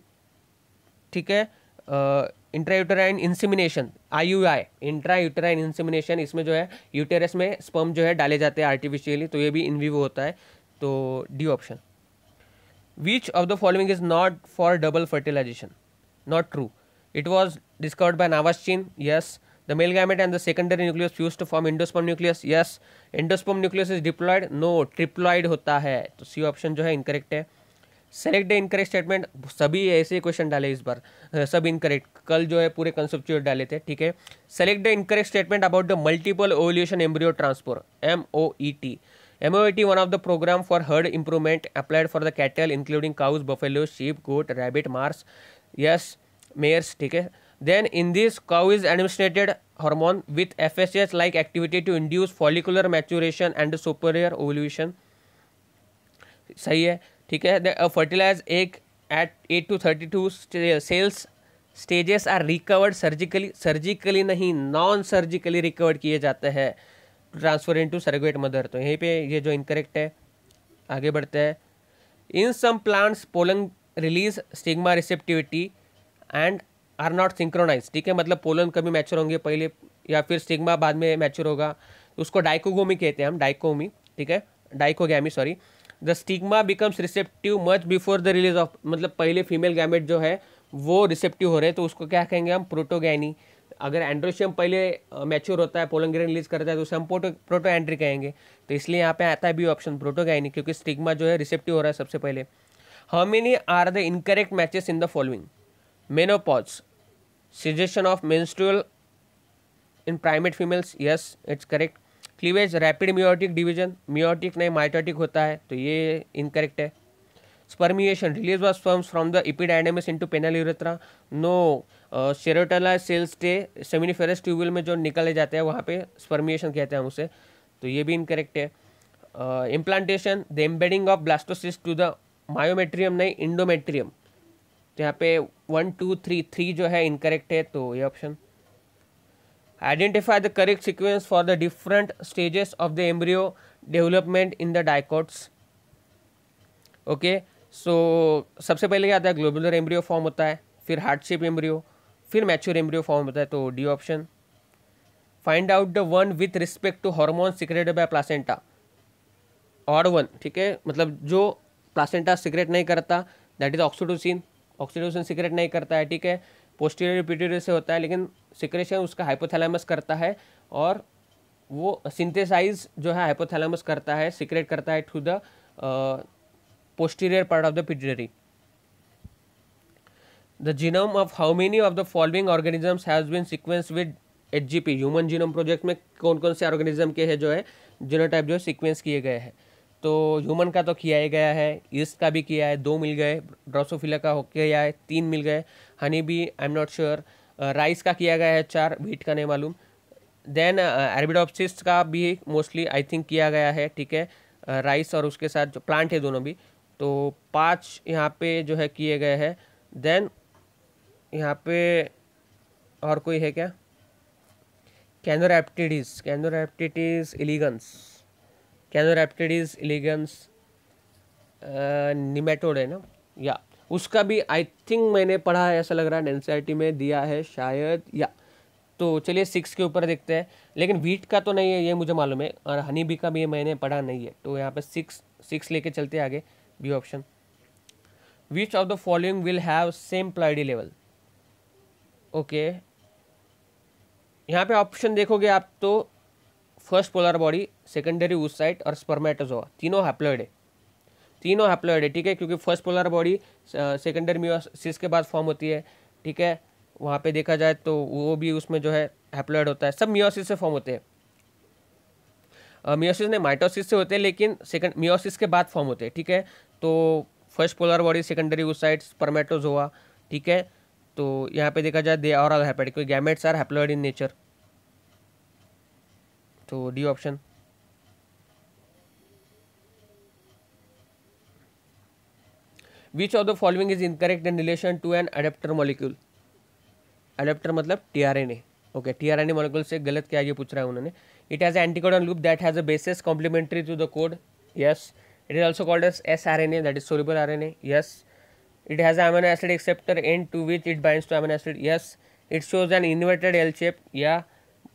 [SPEAKER 1] ठीक है intrauterine insemination I U I intrauterine insemination इसमें जो है यूटेरस में स्पर्म जो है डाले जाते हैं आर्टिफिशियली तो ये भी इन व्यू होता है तो D option which of the following is not for double fertilisation not true it was discovered by Navashin yes The male gamete and the secondary nucleus fuse to form endosperm nucleus. Yes, endosperm nucleus is diploid. No, triploid होता है तो C option जो है incorrect है select the incorrect statement सभी ऐसे question डाले इस बार सब इनकरेक्ट कल जो है पूरे कंसेप्चुअल डाले थे ठीक है select the incorrect statement about the multiple ovulation embryo transfer M O E T M O E T one of the programme for herd improvement applied for the cattle including cows buffalo sheep goat rabbit mares yes mares ठीक है then Then in this cow is administered hormone with S like activity to induce follicular maturation and superior ovulation सही है ठीक है fertilise एक eight eight to thirty two cells stages are recovered surgically surgically नहीं non surgically recovered किए जाते हैं transfer to सर्गेट mother तो यहीं पर ये जो इनकरेक्ट है आगे बढ़ते हैं in some plants pollen release stigma receptivity and are not synchronise ठीक है मतलब पोलन कभी मैच्योर होंगे पहले या फिर स्टिग्मा बाद में मैच्योर होगा उसको डाइकोगोमी कहते हैं हम डाइकोमी ठीक है dichogamy sorry the stigma becomes receptive much before the release of मतलब पहले फीमेल गैमेट जो है वो रिसेप्टिव हो रहे हैं तो उसको क्या कहेंगे हम प्रोटोगैनी अगर एंड्रोशियम पहले मैच्योर होता है पोलनग्रेन रिलीज करता है तो उसे हम प्रोटो प्रोटो एंट्री कहेंगे तो इसलिए यहाँ पे आता है बी ऑप्शन प्रोटोगैनी क्योंकि स्टिग्मा जो है रिसेप्टिव हो रहा है सबसे पहले how many are the incorrect matches in the following menopause cessation of menstrual in primate females yes it's correct cleavage rapid meiotic division meiotic नहीं माइटोटिक होता है तो ये इनकरेक्ट है spermiation release of sperms from the epididymis into penile urethra no Sertoli cells के seminiferous tubule में जो निकले जाते हैं वहाँ पे स्पर्मिएशन कहते हैं हम उसे तो ये भी इनकरेक्ट है implantation the embedding of blastocyst to the myometrium नहीं इंडोमेट्रियम तो यहाँ पे वन टू थ्री थ्री जो है इनकरेक्ट है तो ये option identify the correct sequence for the different stages of the embryo development in the dicots okay so सबसे पहले क्या आता है ग्लोबुलर एम्ब्रियो फॉर्म होता है फिर हार्डशिप शेप एम्ब्रियो फिर मैच्योर एम्ब्रियो फॉर्म होता है तो D option find out the one with respect to hormone secreted by placenta और वन ठीक है मतलब जो प्लासेंटा सिक्रेट नहीं करता that is oxytocin oxidation secrete नहीं करता है ठीक है पोस्टीरियर पिटीरियर से होता है लेकिन सिक्रेशन उसका हाइपोथैलेमस करता है और वो सिंथेसाइज जो है हाइपोथैलेमस करता है सिक्रेट करता है to the posterior part of the pituitary the genome of how many of the following organisms has been sequence with H human genome project में कौन कौन से ऑर्गेनिज्म के है जो है जीनोटाइप जो है सिक्वेंस किए गए हैं तो ह्यूमन का तो किया ही गया है ईस्ट का भी किया है दो मिल गए ड्रोसोफिला का हो गया है तीन मिल गए हनी भी I am not sure rice का किया गया है चार वीट का नहीं मालूम देन एरबिडोपसिस का भी मोस्टली आई थिंक किया गया है ठीक है राइस और उसके साथ जो प्लांट है दोनों भी तो पांच यहाँ पे जो है किए गए हैं देन यहाँ पे और कोई है क्या Caenorhabditis Caenorhabditis elegans Caenorhabditis elegans nematode है ना या उसका भी आई थिंक मैंने पढ़ा है ऐसा लग रहा है एन e में दिया है शायद या तो चलिए सिक्स के ऊपर देखते हैं लेकिन वीट का तो नहीं है ये मुझे मालूम है और हनी बी का भी मैंने पढ़ा नहीं है तो यहाँ पर सिक्स सिक्स लेके चलते आगे B option which of the following will have same ploidy level okay यहाँ पे ऑप्शन देखोगे आप तो first polar body secondary oocyte और स्पर्मेटोजोआ तीनों हैप्लॉयड है तीनों हैप्लॉयड है ठीक है क्योंकि first polar body secondary meiosis के बाद फॉर्म होती है ठीक है वहाँ पे देखा जाए तो वो भी उसमें जो है हैप्लॉयड होता है सब मियोसिस से फॉर्म होते हैं मियोसिस ने माइटोसिस से होते हैं लेकिन सेकंड मियोसिस के बाद फॉर्म होते हैं ठीक है तो first polar body secondary oocyte spermatozoa ठीक है तो यहाँ पे देखा जाए दे आर हैपेड क्योंकि gametes are haploid in nature तो D option which of the following is incorrect in relation to an adaptor molecule adaptor मतलब T R N A okay T R N A molecule से गलत क्या ये पूछ रहा है उन्होंने it has anticodon loop that has a bases complementary to the code yes it is also called S S R N A that is soluble R N A yes it has amino acid acceptor end to which it binds to amino acid yes it shows an inverted L shape या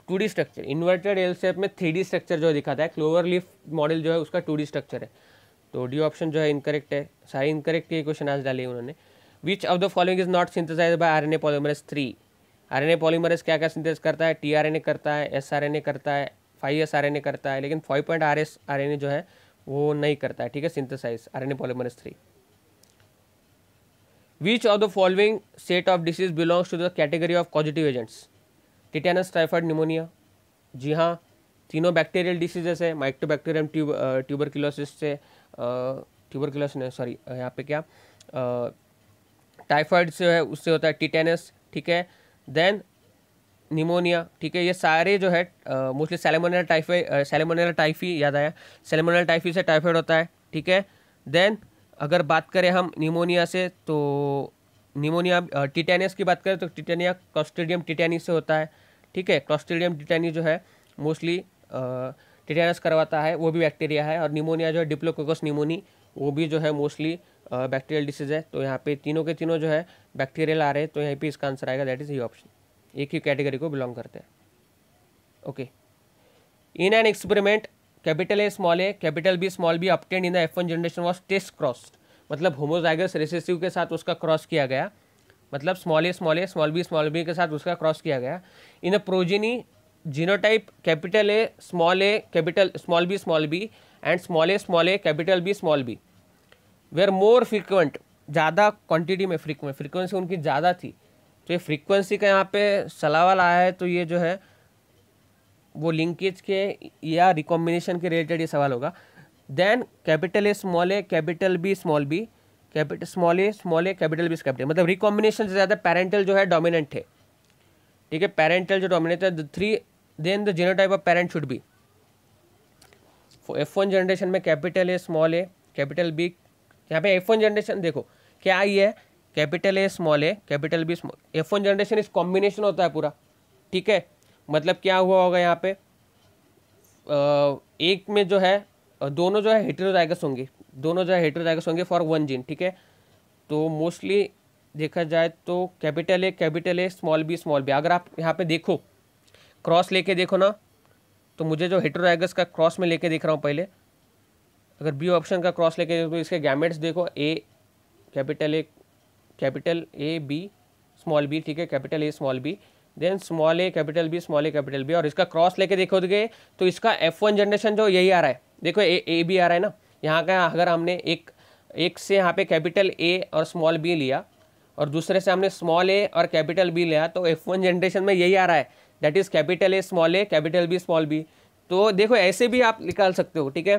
[SPEAKER 1] two D structure inverted L shape में three D structure जो दिखाता है clover leaf model जो है उसका to D structure है तो डी ऑप्शन जो है इनकरेक्ट है सारे इनकरेक्ट ये क्वेश्चन आज डाले उन्होंने which of the following is not synthesise by R N A polymerase three R N A polymerase क्या क्या सिंथेस करता है टी आर एन ए करता है एस आर एन ए करता है five S R N A करता है लेकिन five point R S R N A जो है वो नहीं करता है ठीक है synthesise R N A polymerase three which of the following set of disease belongs to the category of positive agents tetanus typhoid pneumonia जी हाँ तीनों बैक्टीरियल डिसीजेस है माइक्टोबैक्टीरियम ट्यूब क्लोसिस से ट्यूबरकुलस ने सॉरी यहाँ पे क्या टाइफाइड से है उससे होता है टिटेनस ठीक है देन निमोनिया ठीक है ये सारे जो है mostly Salmonella typhoid Salmonella typhi याद आया सेलेमोनियल टाइफी से टाइफाइड होता है ठीक है देन अगर बात करें हम निमोनिया से तो निमोनिया टिटेनियस की बात करें तो टिटेनिया क्लॉस्टेडियम टिटेनी से होता है ठीक है क्लॉस्टेडियम टिटेनी जो है मोस्टली टेटानस करवाता है वो भी बैक्टीरिया है और निमोनिया जो है डिप्लोकोकस निमोनी वो भी जो है मोस्टली बैक्टीरियल डिसीज है तो यहाँ पे तीनों के तीनों जो है बैक्टीरियल आ रहे हैं तो यहाँ पे इसका आंसर आएगा दैट इज़ ही ऑप्शन एक ही कैटेगरी को बिलोंग करते हैं okay in an experiment capital A small A capital B small B obtained in the F generation was test crossed मतलब होमोजाइगस रेसेसिव के साथ उसका क्रॉस किया गया मतलब small A small A small B small B के साथ उसका क्रॉस किया गया in a progeny genotype capital A small A capital small B small B and small A small A capital B small B where more frequent ज़्यादा quantity में frequent frequency उनकी ज़्यादा थी तो ये फ्रिक्वेंसी का यहाँ पे सलावल आया है तो ये जो है वो लिंकेज के या रिकॉम्बिनेशन के रिलेटेड ये सवाल होगा then capital A small A capital B small B capital small A small A capital B capital मतलब रिकॉम्बिनेशन से ज़्यादा पैरेंटल जो है डोमिनेंट है ठीक है पैरेंटल जो डोमिनेट है three then the type of parent should be F one generation में capital A small A capital B यहाँ पे एफ वन जनरेशन देखो क्या आई है capital A small A capital B small F one generation इस combination होता है पूरा ठीक है मतलब क्या हुआ होगा यहाँ पे एक में जो है दोनों जो है हेटेरोजाइगस होंगे दोनों जो है हेटेरोजाइगस होंगे फॉर वन जीन ठीक है तो मोस्टली देखा जाए तो capital A capital A small B small B अगर आप यहाँ पे देखो क्रॉस लेके देखो ना तो मुझे जो हेटोराइगस का क्रॉस में लेके देख रहा हूँ पहले अगर बी ऑप्शन का क्रॉस लेके देखो तो इसके गैमेट्स देखो A capital A capital A B small B ठीक है capital A small B then small A capital B small A capital B और इसका क्रॉस लेके देखोगे तो, तो इसका एफ वन जनरेशन जो यही आ रहा है देखो ए ए बी आ रहा है ना यहाँ का अगर हमने एक एक से यहाँ पे कैपिटल ए और स्मॉल बी लिया और दूसरे से हमने स्मॉल ए और कैपिटल बी लिया तो एफ वन जनरेशन में यही आ रहा है that is capital A small A capital B small B तो देखो ऐसे भी आप निकाल सकते हो ठीक है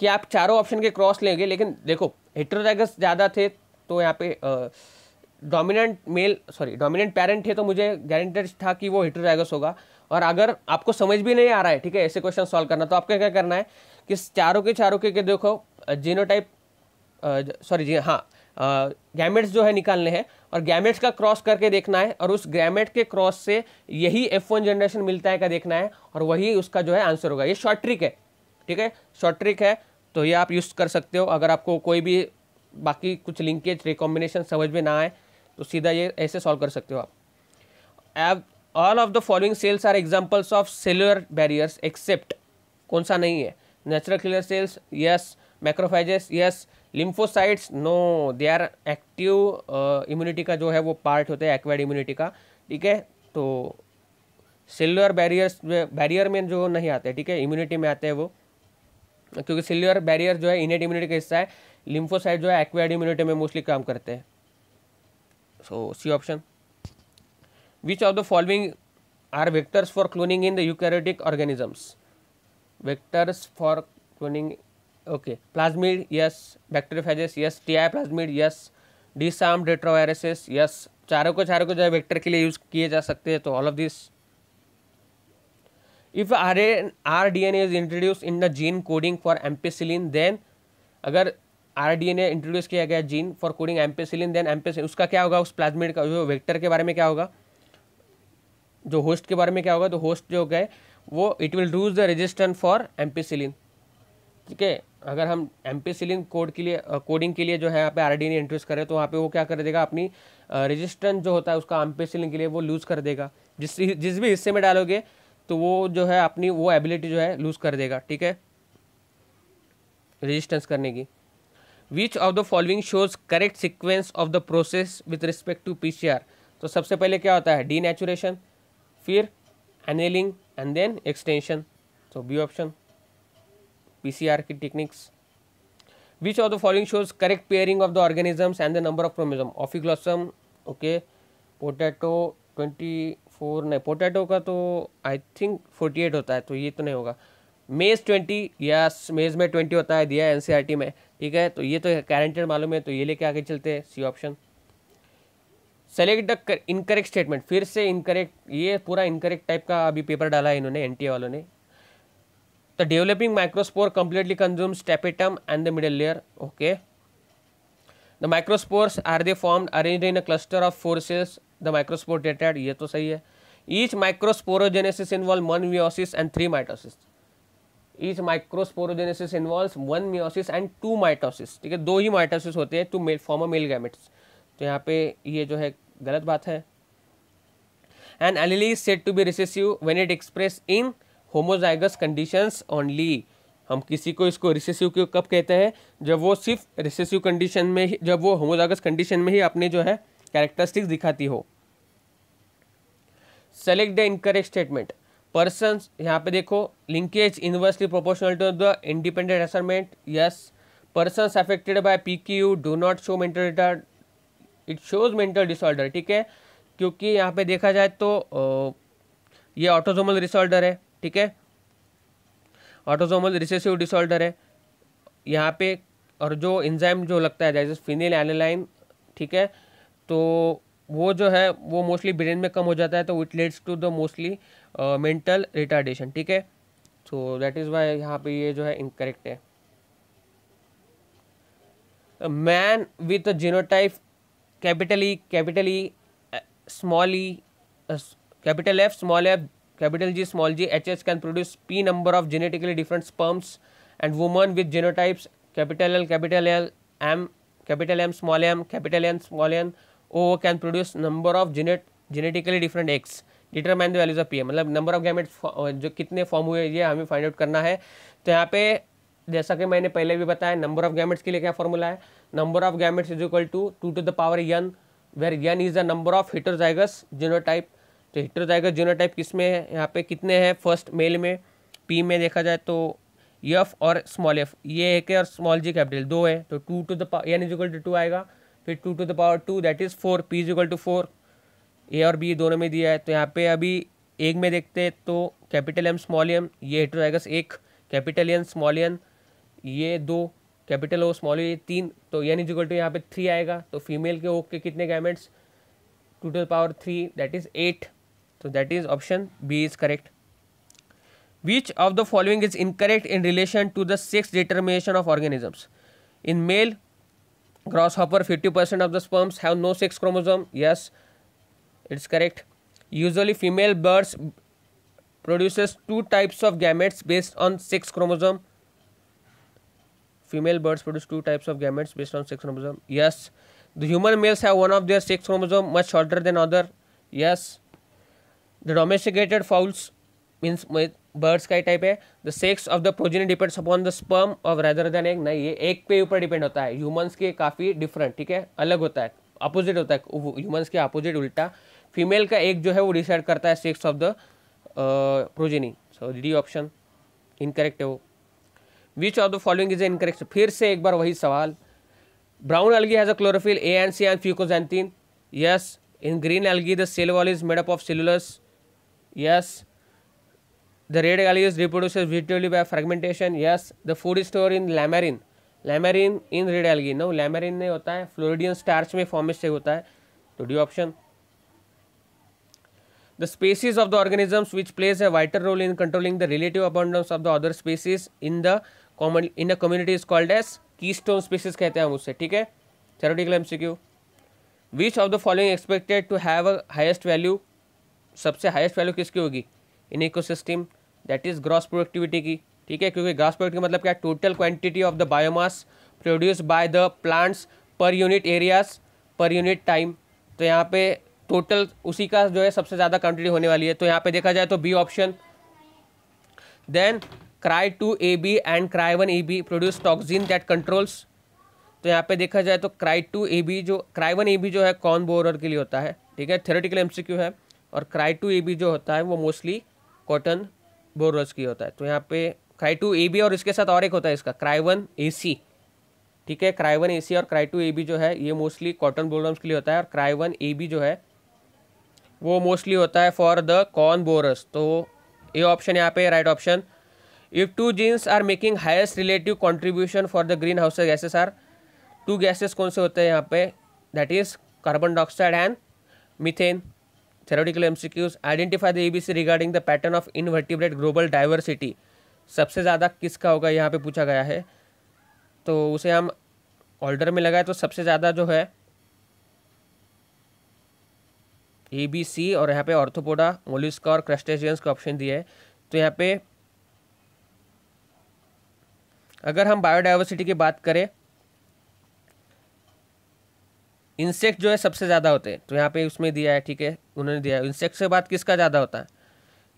[SPEAKER 1] कि आप चारों ऑप्शन के क्रॉस लेंगे लेकिन देखो हेट्रोजाइगस ज़्यादा थे तो यहाँ पे dominant male sorry dominant parent थे तो मुझे गारंटेड था कि वो हेट्रोजाइगस होगा और अगर आपको समझ भी नहीं आ रहा है ठीक है ऐसे क्वेश्चन सॉल्व करना तो आपको क्या करना है कि चारों के चारों के, के देखो जीनोटाइप सॉरी जी हाँ गैमेट्स जो है निकालने हैं और गैमेट्स का क्रॉस करके देखना है और उस ग्रामेट के क्रॉस से यही एफ वन जनरेशन मिलता है का देखना है और वही उसका जो है आंसर होगा ये शॉर्ट ट्रिक है ठीक है शॉर्ट ट्रिक है तो ये आप यूज़ कर सकते हो अगर आपको कोई भी बाकी कुछ लिंकेज रिकॉम्बिनेशन समझ में ना आए तो सीधा ये ऐसे सॉल्व कर सकते हो आप एव all of the following cells are examples of cellular barriers except कौन सा नहीं है natural killer cells yes macrophages yes lymphocytes no they are active immunity का जो है वो पार्ट होता है एक्वाइड इम्यूनिटी का ठीक है तो सेल्युलर बैरियर्स बैरियर में जो नहीं आते ठीक है इम्यूनिटी में आते हैं वो क्योंकि सेल्युलर बैरियर जो है इनेट इम्यूनिटी का हिस्सा है लिम्फोसाइट जो है एक्वाइड इम्यूनिटी में मोस्टली काम करते हैं so C option which of the following are vectors for cloning in the eukaryotic organisms vectors for cloning okay plasmid yes bacteriophages yes Ti plasmid yes disarmed retroviruses yes चारों को चारों को जो है वैक्टर के लिए यूज किए जा सकते हैं तो all of this if R N R D N A is introduce in the gene coding for ampicillin then अगर R D N A introduce किया गया gene for coding ampicillin then ampicillin उसका क्या होगा उस प्लाज्मिड का जो vector के बारे में क्या होगा जो होस्ट के बारे में क्या होगा तो होस्ट जो गए वो it will lose the resistant for ampicillin ठीक है अगर हम एम्पेसिलिन कोड के लिए कोडिंग के लिए जो है यहाँ पे आर डी इंट्रोड्यूस करें तो वहाँ पे वो क्या कर देगा अपनी रजिस्टेंस जो होता है उसका एम्पेसिलिन के लिए वो लूज़ कर देगा जिस जिस भी हिस्से में डालोगे तो वो जो है अपनी वो एबिलिटी जो है लूज़ कर देगा ठीक है रजिस्टेंस करने की which of the following shows correct sequence of the process with respect to P तो सबसे पहले क्या होता है डी फिर एनेलिंग एंड देन एक्सटेंशन तो बी ऑप्शन PCR की techniques which of the following shows correct pairing of the the and the number of of chromosome? Okay potato twenty four नहीं पोटैटो का तो आई थिंक फोर्टी एट होता है तो ये तो नहीं होगा मेज ट्वेंटी या मेज में ट्वेंटी होता है दिया एनसीईआरटी e में ठीक है तो ये तो गारंटेड मालूम है तो ये लेके आगे चलते हैं C option select the incorrect statement फिर से इनकरेक्ट ये पूरा इनकरेक्ट टाइप का अभी पेपर डाला है इन्होंने एनटीए वालों ने The developing microspore completely consumes tapetum and the middle layer. Okay. The microspores are they formed arranged in a cluster of four cells. The microspore dated ये तो सही है. Each microsporogenesis involves one meiosis and three mitosis. Each microsporogenesis involves one meiosis and two mitosis. ठीक है दो ही mitosis होते हैं to form a male gametes. तो यहाँ पे ये जो है गलत बात है. An allele is said to be recessive when it express in homozygous conditions only हम किसी को इसको रिसेसिव क्यों कब कहते हैं जब वो सिर्फ रिसेसिव कंडीशन में ही जब वो होमोजाइगस कंडीशन में ही अपने जो है कैरेक्टरिस्टिक्स दिखाती हो select the incorrect statement person यहाँ पे देखो linkage inversely proportional to the independent assortment yes person affected by P K U do not show mental it shows mental disorder ठीक है क्योंकि यहाँ पे देखा जाए तो ये ऑटोजोमल डिसऑर्डर है ठीक है ऑटोजोमल रिसेसिव डिसऑर्डर है यहाँ पे और जो इंजाइम जो लगता है जैसे फिनिल एनालाइन ठीक है तो वो जो है वो मोस्टली ब्रेन में कम हो जाता है तो it leads to the mostly mental retardation ठीक है सो दैट इज़ वाई यहाँ पे ये जो है इनकरेक्ट है man with genotype capital E capital E small E capital F small F capital G small G H S can produce P number of genetically different sperms and woman with genotypes capital L capital L M capital M small M capital N small N O can produce number of genetic genetically different eggs determine the values of P मतलब number of gamete जो कितने form हुए ये हमें find out करना है तो यहाँ पे जैसा कि मैंने पहले भी बताया नंबर ऑफ गैमेट्स के लिए क्या फॉर्मूला है number of gametes is equal to two to the power N where N is the number of heterozygous type तो हेट्रोजाइगस जूनोटाइप किस में है यहाँ पे कितने हैं फर्स्ट मेल में पी में देखा जाए तो यफ और स्मॉल एफ ये एक है और स्मॉल जी कैपिटल दो है तो two to the power n is equal to two आएगा फिर two to the power two that is four P is equal to four A और बी दोनों में दिया है तो यहाँ पे अभी एक में देखते हैं तो कैपिटल एम स्मॉल एम ये हेट्रोजाइगस एक कैपिटल एन स्मॉल एन ये दो कैपिटल ओ स्मॉल ये तीन तो एन इज इक्वल टू यहाँ पे थ्री आएगा तो फीमेल के ओक के कितने gametes two to the power three that is eight So, that is option B is correct. Which of the following is incorrect in relation to the sex determination of organisms? In male grasshopper 50% of the sperms have no sex chromosome. Yes, it is correct. Usually female birds produces two types of gametes based on sex chromosome. Female birds produce two types of gametes based on sex chromosome. Yes. The human males have one of their sex chromosome much shorter than other. Yes. The domesticated fowls means birds का ही type है the sex of the progeny depends upon the sperm और rather than एक नहीं ये एक पे ऊपर डिपेंड होता है ह्यूमन्स के काफ़ी डिफरेंट ठीक है अलग होता है अपोजिट होता है ह्यूमन्स के अपोजिट उल्टा फीमेल का एक जो है वो डिसाइड करता है sex of the progeny so D option incorrect है वो which of the following is incorrect फिर से एक बार वही सवाल brown algae has a chlorophyll A and C and fucoxanthin yes in green algae the cell wall is made up of cellulose yes the radial is reproduces visually by fragmentation yes the food is stored in lamarin laminarin in red algae no laminarin नहीं होता है floridean starch में format से होता है तो D option the species of the organisms which plays a wider role in controlling the relative abundance of the other species in the common in a community is called as keystone species कहते हैं हम उससे ठीक है theoretical M C Q which of the following expected to have a highest value सबसे highest value किसकी होगी in ecosystem that is gross productivity की ठीक है क्योंकि ग्रॉस प्रोडक्टिविटी मतलब क्या total quantity of the biomass produce by the plants per unit areas per unit time तो यहाँ पे टोटल उसी का जो है सबसे ज़्यादा क्वांटिटी होने वाली है तो यहाँ पे देखा जाए तो B option then cry two A B and cry one A B produce toxin that controls तो यहाँ पे देखा जाए तो क्राई टू ए बी जो क्राई वन ए बी जो है कॉन बोरर के लिए होता है ठीक है थेरेटिकल क्यू है और क्राई टू ए बी जो होता है वो मोस्टली कॉटन बोरस की होता है तो यहाँ पे क्राई टू ए बी और इसके साथ और एक होता है इसका क्राई वन ए सी ठीक है क्राई वन ए सी और क्राई टू ए बी जो है ये मोस्टली कॉटन बोरम्स के लिए होता है और क्राई वन ए बी जो है वो मोस्टली होता है फॉर द कॉर्न बोरस तो ए ऑप्शन यहाँ पे right option if two genes are making highest relative contribution for the greenhouse gases are two gases कौन से होते हैं यहाँ पे that is carbon dioxide and methane theoretical the A B C regarding the pattern of invertebrate global diversity सबसे ज़्यादा किसका होगा यहाँ पे पूछा गया है तो उसे हम ऑर्डर में लगाए तो सबसे ज़्यादा जो है ए बी सी और यहाँ पे ऑर्थोपोडा मोलिस्का और क्रस्टेशियंस का ऑप्शन दिया है तो यहाँ पे अगर हम बायोडाइवर्सिटी की बात करें इंसेक्ट जो है सबसे ज़्यादा होते हैं तो यहाँ पे उसमें दिया है ठीक है उन्होंने दिया है इंसेक्ट के बाद किसका ज़्यादा होता है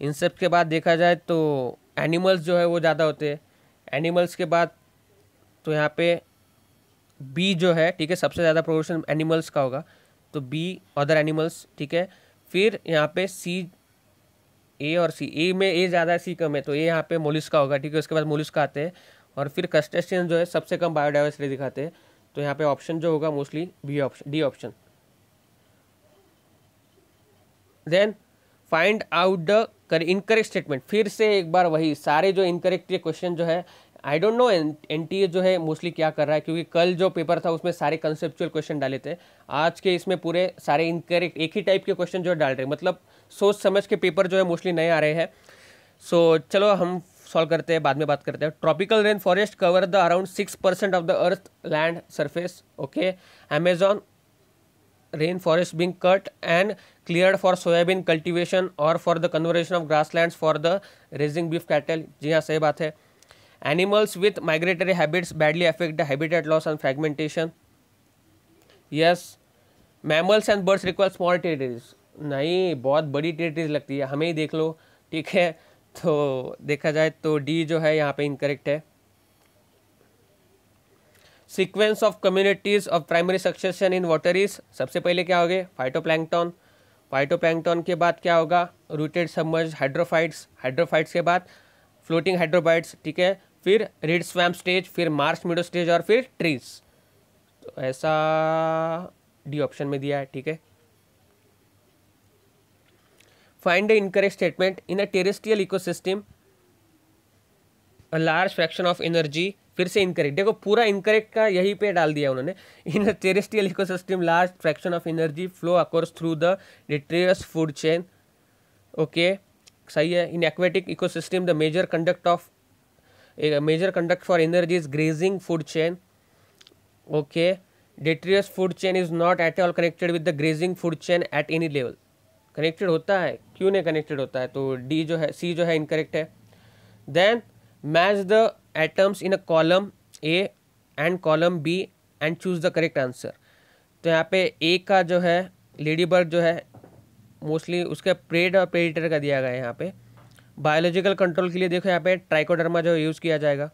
[SPEAKER 1] इंसेक्ट के बाद देखा जाए तो एनिमल्स जो है वो ज़्यादा होते हैं एनिमल्स के बाद तो यहाँ पे बी जो है ठीक है सबसे ज़्यादा प्रोपोर्शन एनिमल्स का होगा तो बी अदर एनिमल्स ठीक है फिर यहाँ पे सी ए और सी ए में ए ज़्यादा है सी कम है तो ए यहाँ पे मोलिस का होगा ठीक है उसके बाद मोलिस का आते हैं और फिर कस्टेशन जो है सबसे कम बायोडाइवर्सिटी दिखाते हैं तो यहाँ पे ऑप्शन जो होगा mostly B option D option then find out the कर इनकरेक्ट स्टेटमेंट फिर से एक बार वही सारे जो इनकरेक्ट क्वेश्चन जो है I don't know N T जो है मोस्टली क्या कर रहा है क्योंकि कल जो पेपर था उसमें सारे कंसेप्चुअल क्वेश्चन डाले थे आज के इसमें पूरे सारे इनकरेक्ट एक ही टाइप के क्वेश्चन जो है डाल रहे हैं मतलब सोच समझ के पेपर जो है मोस्टली नए आ रहे हैं सो so, चलो हम सॉल्व करते हैं बाद में बात करते हैं tropical rain forest cover the around six percent of the earth land surface okay Amazon rain forest being cut and clear for soybean cultivation और for the conversion of grassland for the raising beef cattle जी हाँ सही बात है animals with migratory habits badly affect the habitat loss and fragmentation yes mammals and birds require small territories नहीं बहुत बड़ी territories लगती है हमें ही देख लो ठीक है तो देखा जाए तो डी जो है यहाँ पे इनकरेक्ट है sequence of communities of primary succession in water is सबसे पहले क्या हो गए फाइटोप्लैंकटॉन फाइटोप्लैंकटॉन के बाद क्या होगा रूटेड सबमर्ज हाइड्रोफाइट्स हाइड्रोफाइट्स के बाद फ्लोटिंग हाइड्रोबाइट्स ठीक है फिर रेड स्वैम स्टेज फिर मार्स मिडो स्टेज और फिर ट्रीज तो ऐसा डी ऑप्शन में दिया है ठीक है Find the incorrect statement. In a terrestrial ecosystem, a large fraction of energy फिर से इनकरेक्ट देखो पूरा इनकरेक्ट का यही पे डाल दिया उन्होंने in terrestrial ecosystem large fraction of energy flow occurs through the detritus food chain okay सही है in aquatic ecosystem the major conduct of major conduct for energy is grazing food chain okay detritus food chain is not at all connected with the grazing food chain at any level connected होता है क्यों नहीं connected होता है तो D जो है सी जो है इनकरेक्ट है then match the atoms in a column A and column B and choose the correct answer तो यहाँ पे ए का जो है लेडी बर्ड जो है मोस्टली उसका प्रेड और प्रेडिटर का दिया गया है यहाँ पे बायोलॉजिकल कंट्रोल के लिए देखो यहाँ पे ट्राइकोडर्मा जो यूज़ किया जाएगा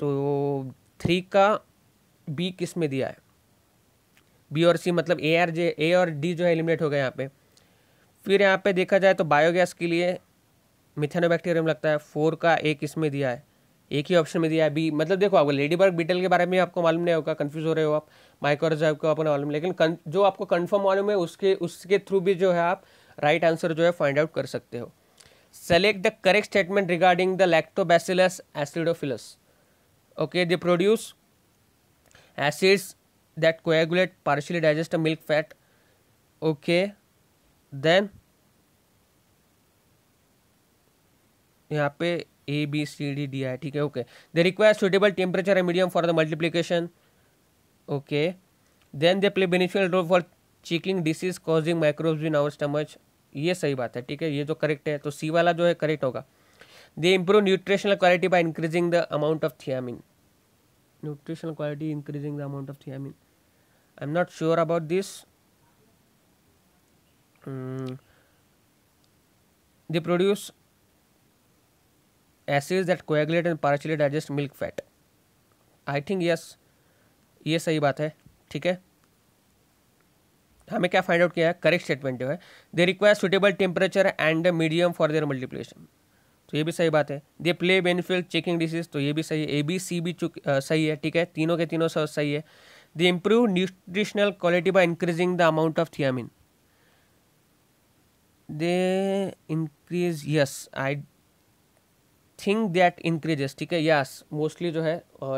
[SPEAKER 1] तो थ्री का बी किस में दिया है बी और सी मतलब ए आर जे ए और डी जो है एलिमिनेट हो गए यहाँ पे फिर यहाँ पे देखा जाए तो बायोगैस के लिए मिथेनोबैक्टीरियम लगता है फोर का एक इसमें दिया है एक ही ऑप्शन में दिया है बी मतलब देखो आपको लेडी बर्ग बीटल के बारे में आपको मालूम नहीं होगा कन्फ्यूज हो रहे हो आप माइक्रोजाइव को आपको मालूम लेकिन कन, जो आपको कन्फर्म मालूम है उसके उसके थ्रू भी जो है आप राइट आंसर जो है फाइंड आउट कर सकते हो select the correct statement regarding the lactobacillus acidophilus okay they produce acids that coagulate partially digest the milk fat okay then यहाँ पे A B C D D I ठीक है okay they require suitable temperature and medium for the multiplication okay then they play beneficial role for checking disease causing microbes in our stomach ये सही बात है ठीक है ये जो करेक्ट है तो सी वाला जो है करेक्ट होगा they improve nutritional quality by increasing the amount of thiamine nutritional quality increasing the amount of thiamine I'm not sure about this. Mm. They produce acids that coagulate and partially digest milk fat. i think yes ये सही बात है ठीक है हमें क्या find out किया है करेक्ट स्टेटमेंट जो है they require suitable temperature and medium for their multiplication तो ये भी सही बात है they play benefit checking disease तो ये भी सही है ए बी सी भी चुक आ, सही है ठीक है तीनों के तीनों सही है They improve nutritional quality by increasing the amount of thiamine. They increase yes I think that increases ठीक है यस मोस्टली जो है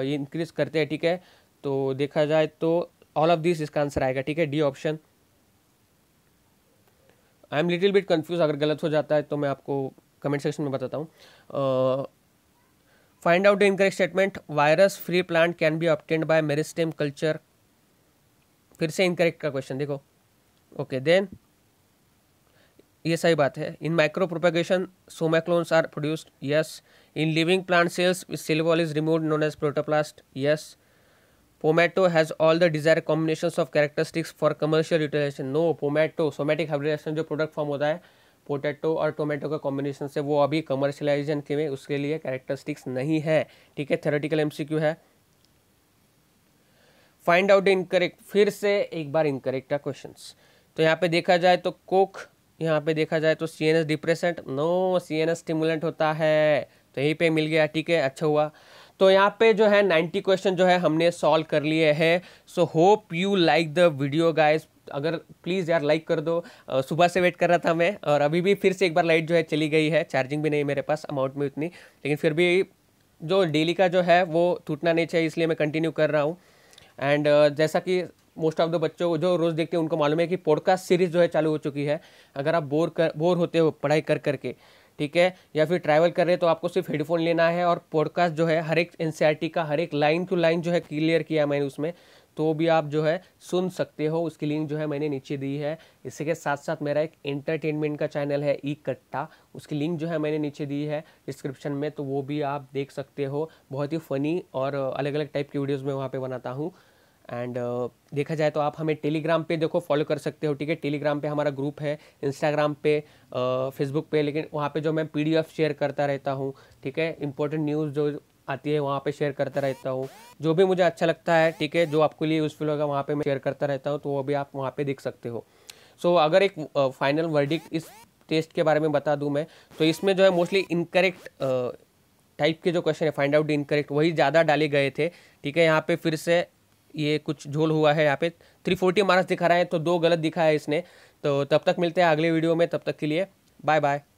[SPEAKER 1] ये इंक्रीज करते हैं ठीक है तो देखा जाए तो ऑल ऑफ दिस इसका आंसर आएगा ठीक है D option I am little bit confuse अगर गलत हो जाता है तो मैं आपको कमेंट सेक्शन में बताता हूँ find out the statement virus free plant can be obtained obtained by meristem culture फिर से इनकरेक्ट का क्वेश्चन देखो ओके देन ये सही बात है in micropropagation somaclones are produced yes in living plant cells silk wall is remove known as protoplast yes pomato has all the desire combination of characteristics for commercial utilization no pomato somatic hybridization जो product form होता है potato और tomato का combination से वो अभी commercialisation के में उसके लिए कैरेक्टरिस्टिक्स नहीं है ठीक है थेरेटिकल एमसीक्यू है फाइंड आउट इनकरेक्ट फिर से एक बार इनकरेक्ट है क्वेश्चन तो यहाँ पे देखा जाए तो कोक यहाँ पे देखा जाए तो C N S depressant no C N S stimulant होता है तो यहीं पे मिल गया ठीक है अच्छा हुआ तो यहाँ पे जो है 90 क्वेश्चन जो है हमने सॉल्व कर लिए हैं so hope you like the video guys अगर प्लीज़ यार लाइक कर दो सुबह से वेट कर रहा था मैं और अभी भी फिर से एक बार लाइट जो है चली गई है चार्जिंग भी नहीं मेरे पास अमाउंट में उतनी लेकिन फिर भी जो डेली का जो है वो टूटना नहीं चाहिए इसलिए मैं कंटिन्यू कर रहा हूँ एंड जैसा कि मोस्ट ऑफ द बच्चों को जो रोज़ देखते हैं उनको मालूम है कि पॉडकास्ट सीरीज़ जो है चालू हो चुकी है अगर आप बोर कर बोर होते हो पढ़ाई कर करके ठीक है या फिर ट्रैवल कर रहे हैं तो आपको सिर्फ हेडफोन लेना है और पॉडकास्ट जो है हर एक एन का हर एक लाइन टू लाइन जो है क्लियर किया मैंने उसमें तो भी आप जो है सुन सकते हो उसकी लिंक जो है मैंने नीचे दी है इसी के साथ साथ मेरा एक एंटरटेनमेंट का चैनल है कट्टा उसकी लिंक जो है मैंने नीचे दी है डिस्क्रिप्शन में तो वो भी आप देख सकते हो बहुत ही फ़नी और अलग अलग टाइप की वीडियोज़ मैं वहाँ पर बनाता हूँ एंड uh, देखा जाए तो आप हमें टेलीग्राम पे देखो फॉलो कर सकते हो ठीक है टेलीग्राम पे हमारा ग्रुप है इंस्टाग्राम पे फेसबुक पे लेकिन वहाँ पे जो मैं पीडीएफ शेयर करता रहता हूँ ठीक है इंपॉर्टेंट न्यूज़ जो आती है वहाँ पे शेयर करता रहता हूँ जो भी मुझे अच्छा लगता है ठीक है जो आपके लिए यूज़फुल होगा वहाँ पे मैं शेयर करता रहता हूँ तो वो भी आप वहाँ पे देख सकते हो सो so, अगर एक फाइनल वर्डिक्ट इस टेस्ट के बारे में बता दूँ मैं तो इसमें जो है मोस्टली इनकरेक्ट टाइप के जो क्वेश्चन है फाइंड आउट इनकरेक्ट वही ज़्यादा डाले गए थे ठीक है यहाँ पर फिर से ये कुछ झोल हुआ है यहाँ पे थ्री फोर्टी मार्क्स दिखा रहे हैं तो दो गलत दिखा है इसने तो तब तक मिलते हैं अगले वीडियो में तब तक के लिए बाय बाय